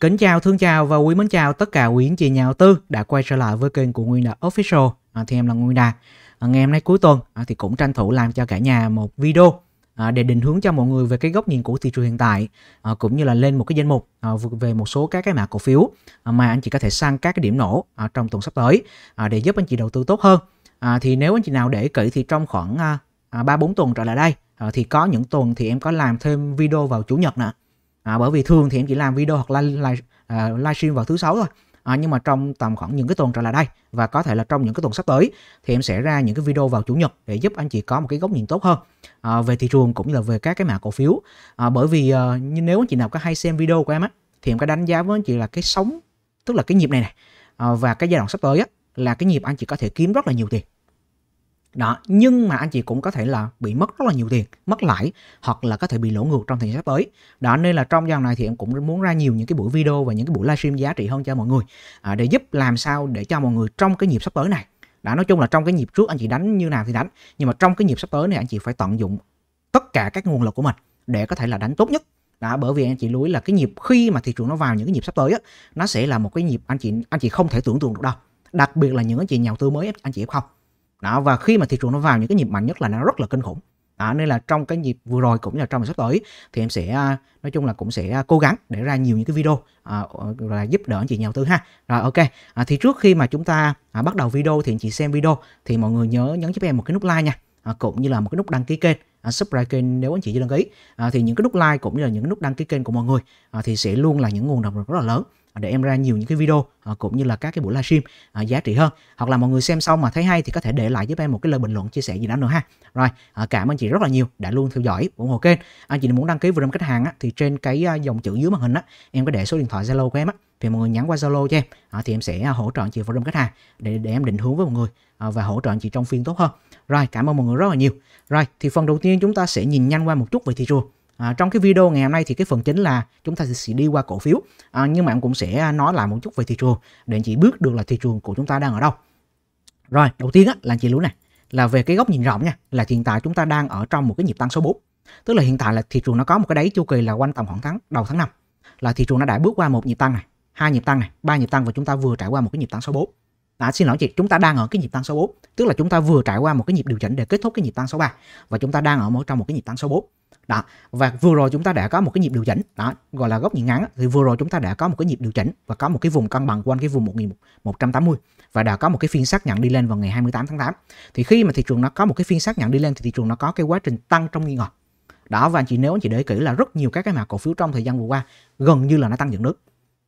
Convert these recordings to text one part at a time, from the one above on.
Kính chào, thương chào và quý mến chào tất cả quý anh chị nhà đầu tư đã quay trở lại với kênh của Nguyên Đà Official. À, thì em là Nguyên Đà. À, ngày hôm nay cuối tuần à, thì cũng tranh thủ làm cho cả nhà một video à, để định hướng cho mọi người về cái góc nhìn của thị trường hiện tại à, cũng như là lên một cái danh mục à, về một số các cái mã cổ phiếu à, mà anh chị có thể sang các cái điểm nổ à, trong tuần sắp tới à, để giúp anh chị đầu tư tốt hơn. À, thì nếu anh chị nào để kỹ thì trong khoảng à, 3 à, 4 tuần trở lại đây à, thì có những tuần thì em có làm thêm video vào chủ nhật nữa à, bởi vì thường thì em chỉ làm video hoặc là live, à, livestream vào thứ sáu thôi à, nhưng mà trong tầm khoảng những cái tuần trở lại đây và có thể là trong những cái tuần sắp tới thì em sẽ ra những cái video vào chủ nhật để giúp anh chị có một cái góc nhìn tốt hơn à, về thị trường cũng như là về các cái mã cổ phiếu à, bởi vì à, nếu anh chị nào có hay xem video của em á thì em có đánh giá với anh chị là cái sóng tức là cái nhịp này này à, và cái giai đoạn sắp tới á là cái nhịp anh chị có thể kiếm rất là nhiều tiền đó nhưng mà anh chị cũng có thể là bị mất rất là nhiều tiền mất lãi hoặc là có thể bị lỗ ngược trong thời gian sắp tới đó nên là trong giai đoạn này thì em cũng muốn ra nhiều những cái buổi video và những cái buổi livestream giá trị hơn cho mọi người à, để giúp làm sao để cho mọi người trong cái nhịp sắp tới này đã nói chung là trong cái nhịp trước anh chị đánh như nào thì đánh nhưng mà trong cái nhịp sắp tới này anh chị phải tận dụng tất cả các nguồn lực của mình để có thể là đánh tốt nhất đã bởi vì anh chị lưu ý là cái nhịp khi mà thị trường nó vào những cái nhịp sắp tới á nó sẽ là một cái nhịp anh chị anh chị không thể tưởng tượng được đâu đặc biệt là những anh chị nhà đầu tư mới anh chị f không đó và khi mà thị trường nó vào những cái nhịp mạnh nhất là nó rất là kinh khủng đó, nên là trong cái nhịp vừa rồi cũng như là trong sắp tới thì em sẽ à, nói chung là cũng sẽ à, cố gắng để ra nhiều những cái video à, ờ, là giúp đỡ anh chị nhà đầu tư ha rồi ok à, thì trước khi mà chúng ta à, bắt đầu video thì anh chị xem video thì mọi người nhớ nhấn giúp em một cái nút like nha à, cũng như là một cái nút đăng ký kênh à, subscribe kênh nếu anh chị chưa đăng ký à, thì những cái nút like cũng như là những cái nút đăng ký kênh của mọi người à, thì sẽ luôn là những nguồn động lực rất là lớn để em ra nhiều những cái video ờ, cũng như là các cái buổi livestream ờ, giá trị hơn hoặc là mọi người xem xong mà thấy hay thì có thể để lại giúp em một cái lời bình luận chia sẻ gì đó nữa ha rồi ờ, cảm ơn chị rất là nhiều đã luôn theo dõi ủng hộ kênh anh chị muốn đăng ký program khách hàng á, thì trên cái dòng chữ dưới màn hình á, em có để số điện thoại zalo của em á thì mọi người nhắn qua Zalo cho em à, thì em sẽ hỗ trợ anh chị forum khách hàng để để em định hướng với mọi người à, và hỗ trợ chị trong phiên tốt hơn. Rồi cảm ơn mọi người rất là nhiều. Rồi thì phần đầu tiên chúng ta sẽ nhìn nhanh qua một chút về thị trường. À, trong cái video ngày hôm nay thì cái phần chính là chúng ta sẽ đi qua cổ phiếu à, nhưng mà em cũng sẽ nói lại một chút về thị trường để chị biết được là thị trường của chúng ta đang ở đâu. Rồi, đầu tiên á, là chị lưu này là về cái góc nhìn rộng nha là hiện tại chúng ta đang ở trong một cái nhịp tăng số 4 tức là hiện tại là thị trường nó có một cái đáy chu kỳ là quanh tầm khoảng tháng đầu tháng 5 là thị trường nó đã bước qua một nhịp tăng này hai nhịp tăng này ba nhịp tăng và chúng ta vừa trải qua một cái nhịp tăng số 4 À, xin lỗi chị, chúng ta đang ở cái nhịp tăng số 4, tức là chúng ta vừa trải qua một cái nhịp điều chỉnh để kết thúc cái nhịp tăng số 3 và chúng ta đang ở trong một cái nhịp tăng số 4 đó và vừa rồi chúng ta đã có một cái nhịp điều chỉnh đó gọi là góc nhìn ngắn thì vừa rồi chúng ta đã có một cái nhịp điều chỉnh và có một cái vùng cân bằng quanh cái vùng 1180 và đã có một cái phiên xác nhận đi lên vào ngày 28 tháng 8 thì khi mà thị trường nó có một cái phiên xác nhận đi lên thì thị trường nó có cái quá trình tăng trong nghi ngờ đó và anh chị nếu anh chị để kỹ là rất nhiều các cái mã cổ phiếu trong thời gian vừa qua gần như là nó tăng dựng nước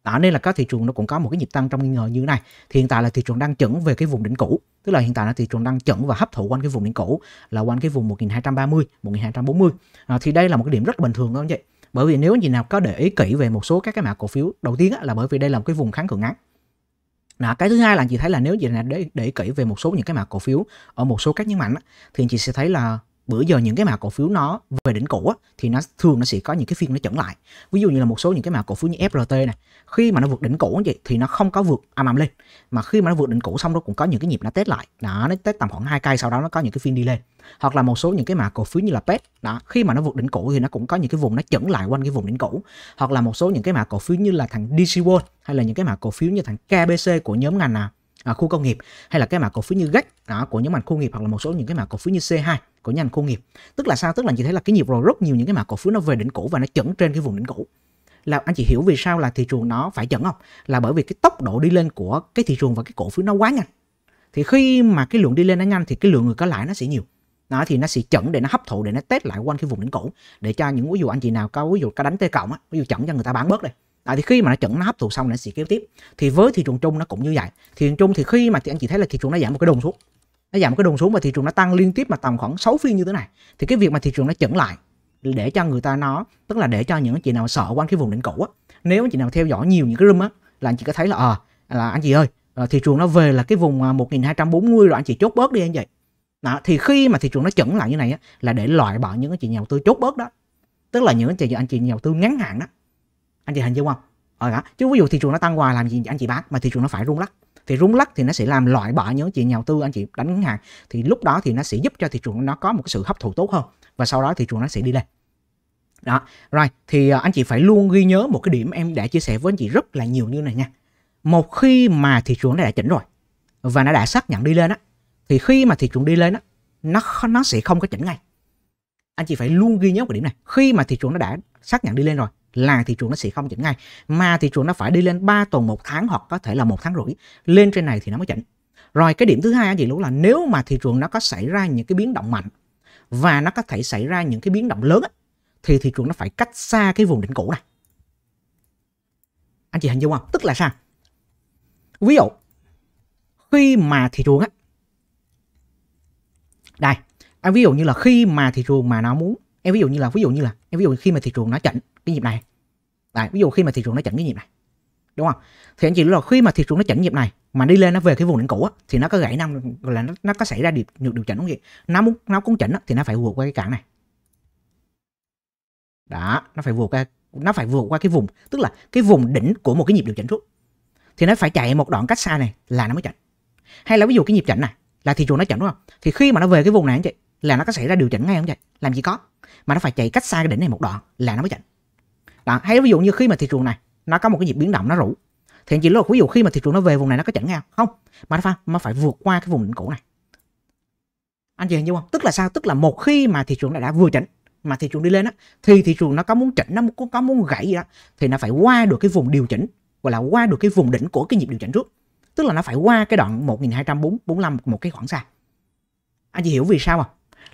đó à, nên là các thị trường nó cũng có một cái nhịp tăng trong nghi ngờ như thế này thì hiện tại là thị trường đang chuẩn về cái vùng đỉnh cũ tức là hiện tại là thị trường đang chuẩn và hấp thụ quanh cái vùng đỉnh cũ là quanh cái vùng 1230 1240 à, thì đây là một cái điểm rất bình thường đó anh chị bởi vì nếu nhìn nào có để ý kỹ về một số các cái mã cổ phiếu đầu tiên là bởi vì đây là một cái vùng kháng cự ngắn là cái thứ hai là chị thấy là nếu chị là để để kỹ về một số những cái mã cổ phiếu ở một số các nhấn mạnh thì chị sẽ thấy là bữa giờ những cái mã cổ phiếu nó về đỉnh cũ á, thì nó thường nó sẽ có những cái phiên nó chững lại ví dụ như là một số những cái mã cổ phiếu như flt này khi mà nó vượt đỉnh cũ vậy thì nó không có vượt âm ầm lên mà khi mà nó vượt đỉnh cũ xong nó cũng có những cái nhịp nó test lại đó nó test tầm khoảng hai cây sau đó nó có những cái phiên đi lên hoặc là một số những cái mã cổ phiếu như là pet đó khi mà nó vượt đỉnh cũ thì nó cũng có những cái vùng nó chững lại quanh cái vùng đỉnh cũ hoặc là một số những cái mã cổ phiếu như là thằng DC World hay là những cái mã cổ phiếu như thằng KBC của nhóm ngành nào à, khu công nghiệp hay là cái mã cổ phiếu như gách đó, của nhóm ngành khu nghiệp hoặc là một số những cái mã cổ phiếu như C2 của ngành khu nghiệp tức là sao tức là như thế là cái nhịp rồi rất nhiều những cái mã cổ phiếu nó về đỉnh cũ và nó chẩn trên cái vùng đỉnh cũ là anh chị hiểu vì sao là thị trường nó phải chẩn không là bởi vì cái tốc độ đi lên của cái thị trường và cái cổ phiếu nó quá nhanh thì khi mà cái lượng đi lên nó nhanh thì cái lượng người có lãi nó sẽ nhiều đó thì nó sẽ chẩn để nó hấp thụ để nó test lại quanh cái vùng đỉnh cũ để cho những ví dụ anh chị nào có ví dụ có đánh tê cộng á ví dụ chẩn cho người ta bán bớt đây À, thì khi mà nó chuẩn nó hấp thụ xong nó sẽ kéo tiếp thì với thị trường chung nó cũng như vậy thị trường chung thì khi mà anh chị thấy là thị trường nó giảm một cái đồn xuống nó giảm một cái đồn xuống và thị trường nó tăng liên tiếp mà tầm khoảng 6 phiên như thế này thì cái việc mà thị trường nó chẩn lại để cho người ta nó tức là để cho những chị nào sợ quanh cái vùng đỉnh cũ á nếu anh chị nào theo dõi nhiều những cái room á là anh chị có thấy là ờ à, là anh chị ơi ờ, thị trường nó về là cái vùng 1240 à, rồi anh chị chốt bớt đi anh vậy đó, thì khi mà thị trường nó chẩn lại như này á, là để loại bỏ những anh chị nhà đầu tư chốt bớt đó tức là những anh chị anh chị nhà đầu tư ngắn hạn đó anh chị hình dung không ờ đó. chứ ví dụ thị trường nó tăng hoài làm gì anh chị bán mà thị trường nó phải rung lắc thì rung lắc thì nó sẽ làm loại bỏ những chị nhà đầu tư anh chị đánh ngân hàng thì lúc đó thì nó sẽ giúp cho thị trường nó có một cái sự hấp thụ tốt hơn và sau đó thị trường nó sẽ đi lên đó rồi thì ờ, anh chị phải luôn ghi nhớ một cái điểm em đã chia sẻ với anh chị rất là nhiều như này nha một khi mà thị trường nó đã chỉnh rồi và nó đã xác nhận đi lên á thì khi mà thị trường đi lên á nó nó sẽ không có chỉnh ngay anh chị phải luôn ghi nhớ cái điểm này khi mà thị trường nó đã xác nhận đi lên rồi là thị trường nó sẽ không chỉnh ngay mà thị trường nó phải đi lên 3 tuần một tháng hoặc có thể là một tháng rưỡi lên trên này thì nó mới chỉnh rồi cái điểm thứ hai anh chị lũ là nếu mà thị trường nó có xảy ra những cái biến động mạnh và nó có thể xảy ra những cái biến động lớn ấy, thì thị trường nó phải cách xa cái vùng đỉnh cũ này anh chị hình dung không tức là sao ví dụ khi mà thị trường á đây anh à, ví dụ như là khi mà thị trường mà nó muốn em ví dụ như là ví dụ như là em ví dụ khi mà thị trường nó chỉnh cái nhịp này tại ví dụ khi mà thị trường nó chỉnh cái nhịp này đúng không thì anh chị là khi mà thị trường nó chỉnh nhịp này mà đi lên nó về cái vùng đỉnh cũ á, thì nó có gãy năm là nó, nó có xảy ra điều, điều, điều chỉnh không gì nó muốn nó cũng chỉnh á, thì nó phải vượt qua cái cản này đó nó phải vượt qua nó phải vượt qua cái vùng tức là cái vùng đỉnh của một cái nhịp điều chỉnh trước thì nó phải chạy một đoạn cách xa này là nó mới chỉnh hay là ví dụ cái nhịp chỉnh này là thị trường nó chỉnh đúng không thì khi mà nó về cái vùng này anh chị là nó có xảy ra điều chỉnh ngay không vậy làm gì có mà nó phải chạy cách xa cái đỉnh này một đoạn là nó mới chỉnh đó hay ví dụ như khi mà thị trường này nó có một cái nhịp biến động nó rủ thì chỉ là ví dụ khi mà thị trường nó về vùng này nó có chỉnh ngang không mà nó phải mà phải vượt qua cái vùng đỉnh cũ này anh chị hình dung không tức là sao tức là một khi mà thị trường này đã vừa chỉnh mà thị trường đi lên á thì thị trường nó có muốn chỉnh nó có, có muốn gãy gì đó thì nó phải qua được cái vùng điều chỉnh gọi là qua được cái vùng đỉnh của cái nhịp điều chỉnh trước tức là nó phải qua cái đoạn 1245 một cái khoảng xa anh chị hiểu vì sao không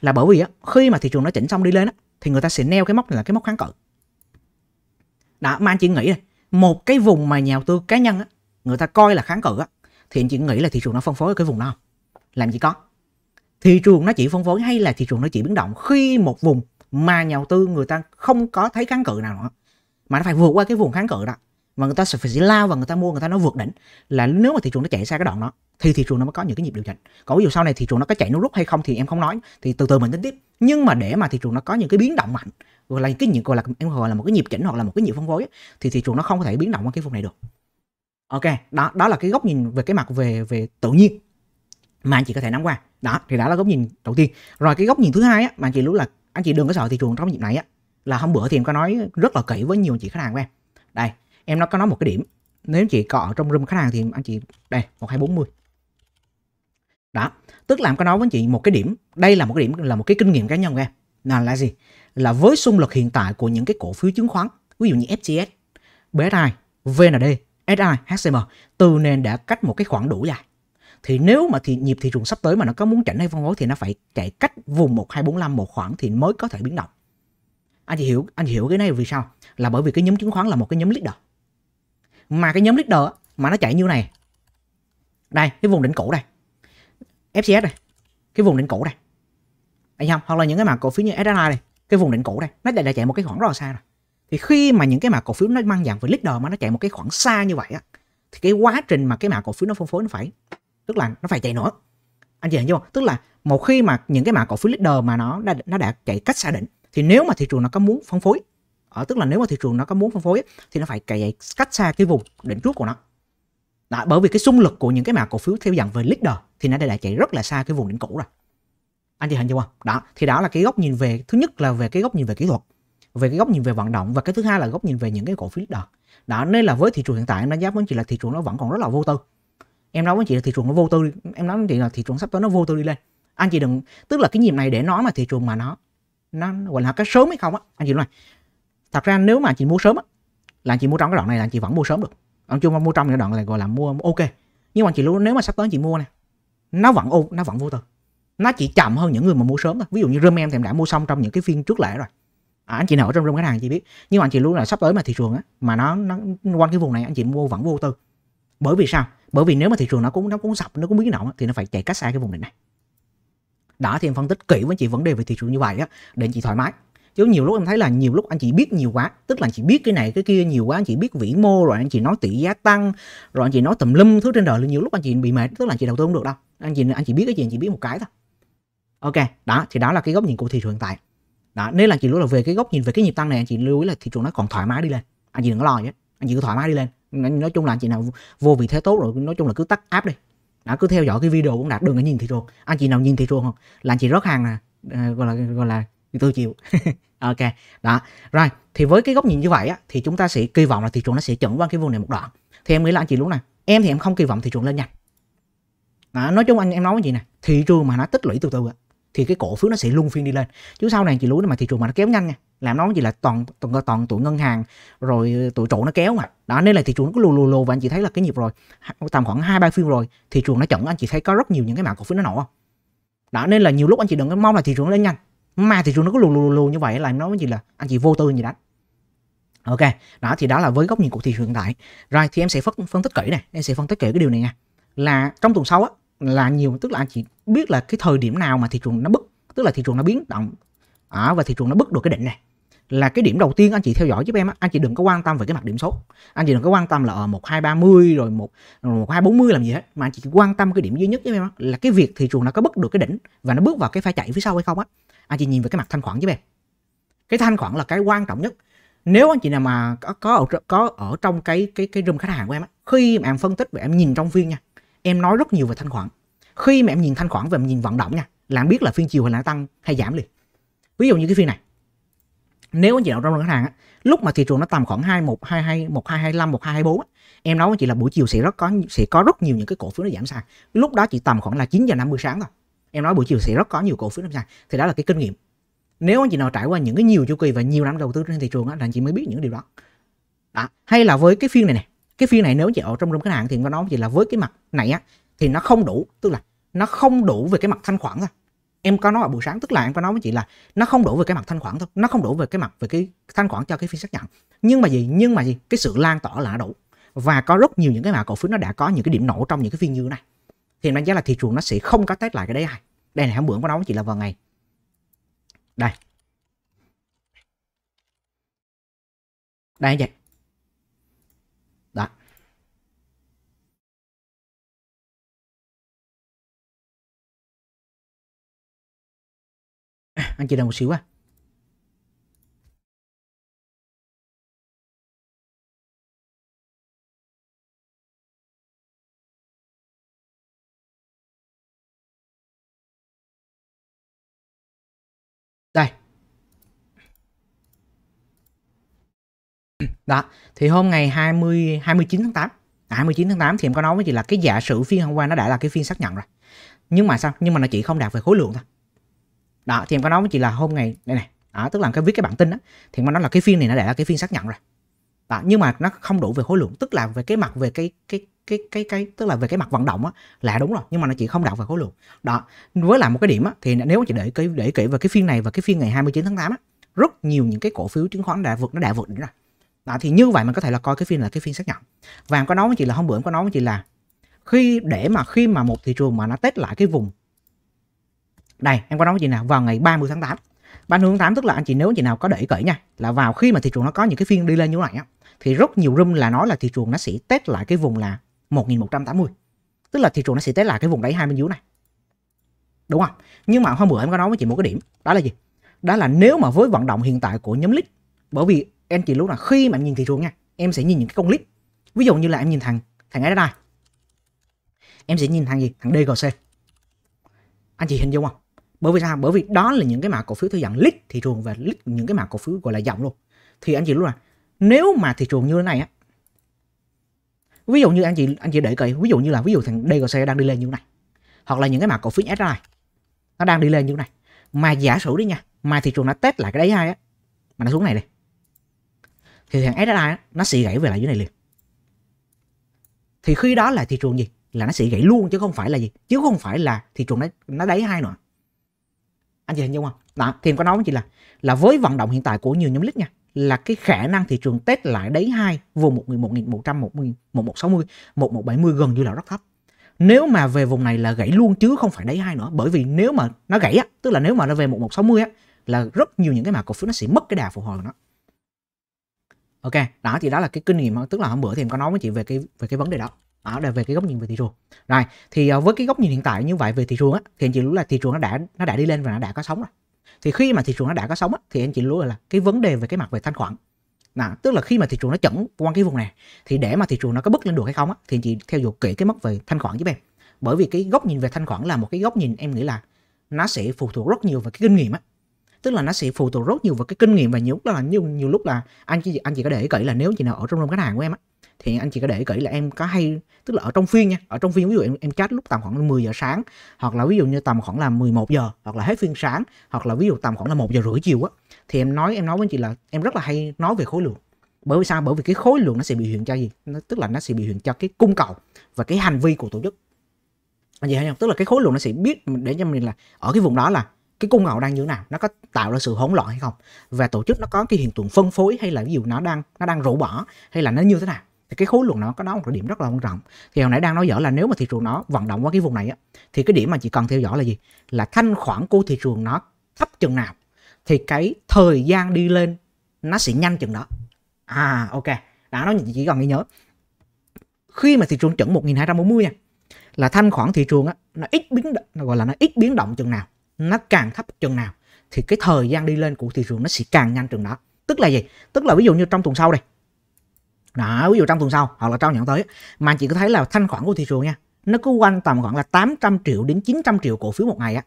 là bởi vì á, khi mà thị trường nó chỉnh xong đi lên á, thì người ta sẽ neo cái mốc này là cái mốc kháng cự đó mà anh chỉ nghĩ này, một cái vùng mà nhà đầu tư cá nhân á, người ta coi là kháng cự á, thì anh chỉ nghĩ là thị trường nó phân phối ở cái vùng nào làm gì có thị trường nó chỉ phân phối hay là thị trường nó chỉ biến động khi một vùng mà nhà đầu tư người ta không có thấy kháng cự nào nữa mà nó phải vượt qua cái vùng kháng cự đó và người ta sẽ phải lao và người ta mua người ta nó vượt đỉnh là nếu mà thị trường nó chạy xa cái đoạn đó thì thị trường nó mới có những cái nhịp điều chỉnh còn ví dụ sau này thị trường nó có chạy nó rút hay không thì em không nói thì từ từ mình tính tiếp nhưng mà để mà thị trường nó có những cái biến động mạnh hoặc là những cái nhịp gọi là em gọi là một cái nhịp chỉnh hoặc là một cái nhịp phân phối thì thị trường nó không có thể biến động qua cái vùng này được ok đó đó là cái góc nhìn về cái mặt về về tự nhiên mà anh chị có thể nắm qua đó thì đó là góc nhìn đầu tiên rồi cái góc nhìn thứ hai á mà anh chị lúc là anh chị đừng có sợ thị trường trong nhịp này á là hôm bữa thì em có nói rất là kỹ với nhiều anh chị khách hàng của em đây em nó có nói một cái điểm nếu chị có ở trong room khách hàng thì anh chị đây một hai bốn mươi đó tức là em có nói với chị một cái điểm đây là một cái điểm là một cái kinh nghiệm cá nhân của em là là gì là với xung lực hiện tại của những cái cổ phiếu chứng khoán ví dụ như FGS, BSI, VND, SI, HCM từ nền đã cách một cái khoảng đủ dài thì nếu mà thì nhịp thị trường sắp tới mà nó có muốn chỉnh hay phân phối thì nó phải chạy cách vùng 1245 một khoảng thì mới có thể biến động. Anh chị hiểu anh chị hiểu cái này vì sao? Là bởi vì cái nhóm chứng khoán là một cái nhóm leader mà cái nhóm leader mà nó chạy như này đây cái vùng đỉnh cũ đây fcs đây cái vùng đỉnh cũ đây anh không hoặc là những cái mã cổ phiếu như SSI này cái vùng đỉnh cũ đây nó đã chạy một cái khoảng rất là xa rồi thì khi mà những cái mã cổ phiếu nó mang dạng về leader mà nó chạy một cái khoảng xa như vậy á thì cái quá trình mà cái mã cổ phiếu nó phân phối nó phải tức là nó phải chạy nữa anh chị hiểu chưa? tức là một khi mà những cái mã cổ phiếu leader mà nó đã, nó đã chạy cách xa đỉnh thì nếu mà thị trường nó có muốn phân phối ở ờ, tức là nếu mà thị trường nó có muốn phân phối thì nó phải cày cách xa cái vùng đỉnh trước của nó đó, bởi vì cái xung lực của những cái mã cổ phiếu theo dạng về leader thì nó đã chạy rất là xa cái vùng đỉnh cũ rồi anh chị hình dung không đó thì đó là cái góc nhìn về thứ nhất là về cái góc nhìn về kỹ thuật về cái góc nhìn về vận động và cái thứ hai là góc nhìn về những cái cổ phiếu leader đó nên là với thị trường hiện tại em đánh giá với chị là thị trường nó vẫn còn rất là vô tư em nói với anh chị là thị trường nó vô tư em nói với anh chị là thị trường sắp tới nó vô tư đi lên anh chị đừng tức là cái nhịp này để nói mà thị trường mà nó nó gọi là cái sớm hay không á anh chị nói thật ra nếu mà chị mua sớm á, là chị mua trong cái đoạn này là chị vẫn mua sớm được nói chung mua trong cái đoạn này gọi là mua ok nhưng mà chị luôn nếu mà sắp tới chị mua nè nó vẫn ô nó vẫn vô tư nó chỉ chậm hơn những người mà mua sớm thôi ví dụ như room em thì em đã mua xong trong những cái phiên trước lễ rồi à, anh chị nào ở trong room cái hàng chị biết nhưng mà anh chị luôn là sắp tới mà thị trường á mà nó nó quanh cái vùng này anh chị mua vẫn vô tư bởi vì sao bởi vì nếu mà thị trường nó cũng nó cũng sập nó cũng biến động thì nó phải chạy cách xa cái vùng này này đã thì em phân tích kỹ với chị vấn đề về thị trường như vậy á để chị thoải mái chứ nhiều lúc em thấy là nhiều lúc anh chị biết nhiều quá tức là anh chị biết cái này cái kia nhiều quá anh chị biết vĩ mô rồi anh chị nói tỷ giá tăng rồi anh chị nói tùm lum thứ trên đời nhiều lúc anh chị bị mệt tức là anh chị đầu tư không được đâu anh chị anh chị biết cái gì anh chị biết một cái thôi ok đó thì đó là cái góc nhìn của thị trường hiện tại đó nên là chị lưu là về cái góc nhìn về cái nhịp tăng này anh chị lưu ý là thị trường nó còn thoải mái đi lên anh chị đừng có lo nhé anh chị cứ thoải mái đi lên nói chung là anh chị nào vô vị thế tốt rồi nói chung là cứ tắt áp đi đã cứ theo dõi cái video cũng đạt đừng có nhìn thị trường anh chị nào nhìn thị trường không là anh chị rớt hàng nè gọi là gọi là thì tôi chịu ok đó rồi thì với cái góc nhìn như vậy á, thì chúng ta sẽ kỳ vọng là thị trường nó sẽ chuẩn qua cái vùng này một đoạn thì em nghĩ là anh chị lúc này em thì em không kỳ vọng thị trường lên nhanh đó, nói chung anh em nói gì nè thị trường mà nó tích lũy từ từ á, thì cái cổ phiếu nó sẽ luân phiên đi lên chứ sau này chị lúa mà thị trường mà nó kéo nhanh nha làm nó gì là toàn toàn toàn tụi ngân hàng rồi tụi trụ nó kéo mà đó nên là thị trường nó cứ lù lù lù và anh chị thấy là cái nhịp rồi tầm khoảng hai ba phiên rồi thị trường nó chuẩn anh chị thấy có rất nhiều những cái mảng cổ phiếu nó nổ không đó nên là nhiều lúc anh chị đừng có mong là thị trường lên nhanh mà thì chúng nó cứ lù lù lù như vậy là nó mới chỉ là anh chị vô tư gì đánh ok đó thì đó là với góc nhìn của thị trường hiện tại rồi thì em sẽ phân, phân tích kỹ này em sẽ phân tích kỹ cái điều này nha là trong tuần sau á là nhiều tức là anh chị biết là cái thời điểm nào mà thị trường nó bứt tức là thị trường nó biến động ở à, và thị trường nó bứt được cái đỉnh này là cái điểm đầu tiên anh chị theo dõi giúp em á anh chị đừng có quan tâm về cái mặt điểm số anh chị đừng có quan tâm là ở ờ, một hai ba mươi rồi một một hai bốn mươi làm gì hết mà anh chị quan tâm cái điểm duy nhất với em á là cái việc thị trường nó có bứt được cái đỉnh và nó bước vào cái pha chạy phía sau hay không á anh à, chị nhìn về cái mặt thanh khoản giúp em cái thanh khoản là cái quan trọng nhất nếu anh chị nào mà có, có ở có ở trong cái cái cái room khách hàng của em á khi mà em phân tích và em nhìn trong phiên nha em nói rất nhiều về thanh khoản khi mà em nhìn thanh khoản và em nhìn vận động nha là em biết là phiên chiều hay là tăng hay giảm liền ví dụ như cái phiên này nếu anh chị nào trong khách hàng á, lúc mà thị trường nó tầm khoảng hai hai hai hai hai một một một hai hai bốn em nói anh chị là buổi chiều sẽ rất có sẽ có rất nhiều những cái cổ phiếu nó giảm sàn lúc đó chỉ tầm khoảng là chín giờ 50 sáng thôi em nói buổi chiều sẽ rất có nhiều cổ phiếu làm sao thì đó là cái kinh nghiệm nếu anh chị nào trải qua những cái nhiều chu kỳ và nhiều năm đầu tư trên thị trường á, là anh chị mới biết những điều đó. đó hay là với cái phiên này này cái phiên này nếu chị ở trong trong cái hạn thì nó nói chị là với cái mặt này á thì nó không đủ tức là nó không đủ về cái mặt thanh khoản thôi em có nói ở buổi sáng tức là em có nói với chị là nó không đủ về cái mặt thanh khoản thôi nó không đủ về cái mặt về cái thanh khoản cho cái phiên xác nhận nhưng mà gì nhưng mà gì cái sự lan tỏa là đủ và có rất nhiều những cái mã cổ phiếu nó đã có những cái điểm nổ trong những cái phiên như thế này thì đánh giá là thị trường nó sẽ không có test lại cái đấy ai đây là hãng bưởi của nó chỉ là vào ngày đây đây vậy đó à, anh chị đợi một xíu à Đó, thì hôm ngày 20 29 tháng 8, à, 29 tháng 8 thì em có nói với chị là cái giả sử phiên hôm qua nó đã là cái phiên xác nhận rồi. Nhưng mà sao? Nhưng mà nó chỉ không đạt về khối lượng thôi. Đó, thì em có nói với chị là hôm ngày đây này, đó, tức là cái viết cái bản tin đó thì em có nói là cái phiên này nó đã là cái phiên xác nhận rồi. Đó, nhưng mà nó không đủ về khối lượng, tức là về cái mặt về cái cái cái cái cái tức là về cái mặt vận động á là đúng rồi nhưng mà nó chỉ không đạt về khối lượng đó với lại một cái điểm á thì nếu chị để cái để kỹ về cái phiên này và cái phiên ngày 29 tháng 8 á rất nhiều những cái cổ phiếu chứng khoán đã vượt nó đã vượt đỉnh rồi đó thì như vậy mình có thể là coi cái phiên là cái phiên xác nhận và em có nói với chị là hôm bữa em có nói với chị là khi để mà khi mà một thị trường mà nó test lại cái vùng đây em có nói với chị nào vào ngày 30 tháng 8 30 tháng 8 tức là anh chị nếu chị nào có để cởi kỹ nha là vào khi mà thị trường nó có những cái phiên đi lên như vậy á thì rất nhiều room là nói là thị trường nó sẽ test lại cái vùng là 1180 tức là thị trường nó sẽ test lại cái vùng đáy hai bên dưới này đúng không nhưng mà hôm bữa em có nói với chị một cái điểm đó là gì đó là nếu mà với vận động hiện tại của nhóm lít bởi vì em chỉ lúc là khi mà em nhìn thị trường nha em sẽ nhìn những cái con lít ví dụ như là em nhìn thằng thằng ấy đây em sẽ nhìn thằng gì thằng DGC anh chị hình dung không bởi vì sao bởi vì đó là những cái mã cổ phiếu theo dạng lít thị trường và lít những cái mã cổ phiếu gọi là dòng luôn thì anh chị lúc là nếu mà thị trường như thế này á ví dụ như anh chị anh chị để cậy ví dụ như là ví dụ thằng DGC đang đi lên như thế này hoặc là những cái mã cổ phiếu SRI nó đang đi lên như thế này mà giả sử đi nha mà thị trường nó test lại cái đấy hai á mà nó xuống này đây thì thằng SSI nó sẽ gãy về lại dưới này liền thì khi đó là thị trường gì là nó sẽ gãy luôn chứ không phải là gì chứ không phải là thị trường nó nó đáy hai nữa anh chị hình dung không đó thì em có nói với chị là là với vận động hiện tại của nhiều nhóm lít nha là cái khả năng thị trường test lại đáy hai vùng một một một một một một một nghìn trăm mươi mươi sáu một bảy mươi gần như là rất thấp nếu mà về vùng này là gãy luôn chứ không phải đáy hai nữa bởi vì nếu mà nó gãy á tức là nếu mà nó về một một sáu mươi á là rất nhiều những cái mã cổ phiếu nó sẽ mất cái đà phục hồi của nó ok đó thì đó là cái kinh nghiệm tức là hôm bữa thì em có nói với chị về cái về cái vấn đề đó đó đây về cái góc nhìn về thị trường rồi thì ờ, với cái góc nhìn hiện tại như vậy về thị trường á thì anh chị lú là thị trường nó đã nó đã đi lên và nó đã có sống rồi thì khi mà thị trường nó đã có sống á, thì anh chị lú là cái vấn đề về cái mặt về thanh khoản Nào, tức là khi mà thị trường nó chẩn qua cái vùng này thì để mà thị trường nó có bứt lên được hay không á, thì anh chị theo dõi kỹ cái mức về thanh khoản giúp em bởi vì cái góc nhìn về thanh khoản là một cái góc nhìn em nghĩ là nó sẽ phụ thuộc rất nhiều vào cái kinh nghiệm á tức là nó sẽ phụ thuộc rất nhiều vào cái kinh nghiệm và nhiều đó là nhiều nhiều lúc là anh chị anh chị có để ý kỹ là nếu chị nào ở trong room khách hàng của em á thì anh chị có để ý kỹ là em có hay tức là ở trong phiên nha ở trong phiên ví dụ em em chat lúc tầm khoảng 10 giờ sáng hoặc là ví dụ như tầm khoảng là 11 giờ hoặc là hết phiên sáng hoặc là ví dụ tầm khoảng là một giờ rưỡi chiều á thì em nói em nói với chị là em rất là hay nói về khối lượng bởi vì sao bởi vì cái khối lượng nó sẽ bị hiện cho gì nó tức là nó sẽ bị hiện cho cái cung cầu và cái hành vi của tổ chức anh chị thấy không tức là cái khối lượng nó sẽ biết để cho mình là ở cái vùng đó là cái cung cầu đang như thế nào nó có tạo ra sự hỗn loạn hay không và tổ chức nó có cái hiện tượng phân phối hay là ví dụ nó đang nó đang rũ bỏ hay là nó như thế nào thì cái khối lượng nó có đó một điểm rất là quan trọng thì hồi nãy đang nói dở là nếu mà thị trường nó vận động qua cái vùng này á, thì cái điểm mà chị cần theo dõi là gì là thanh khoản của thị trường nó thấp chừng nào thì cái thời gian đi lên nó sẽ nhanh chừng đó à ok đã nói chỉ cần ghi nhớ khi mà thị trường chuẩn 1240 nha là thanh khoản thị trường á, nó ít biến động, gọi là nó ít biến động chừng nào nó càng thấp chừng nào thì cái thời gian đi lên của thị trường nó sẽ càng nhanh chừng đó tức là gì tức là ví dụ như trong tuần sau đây đó ví dụ trong tuần sau hoặc là trong những tới mà chị có thấy là thanh khoản của thị trường nha nó cứ quanh tầm khoảng là 800 triệu đến 900 triệu cổ phiếu một ngày á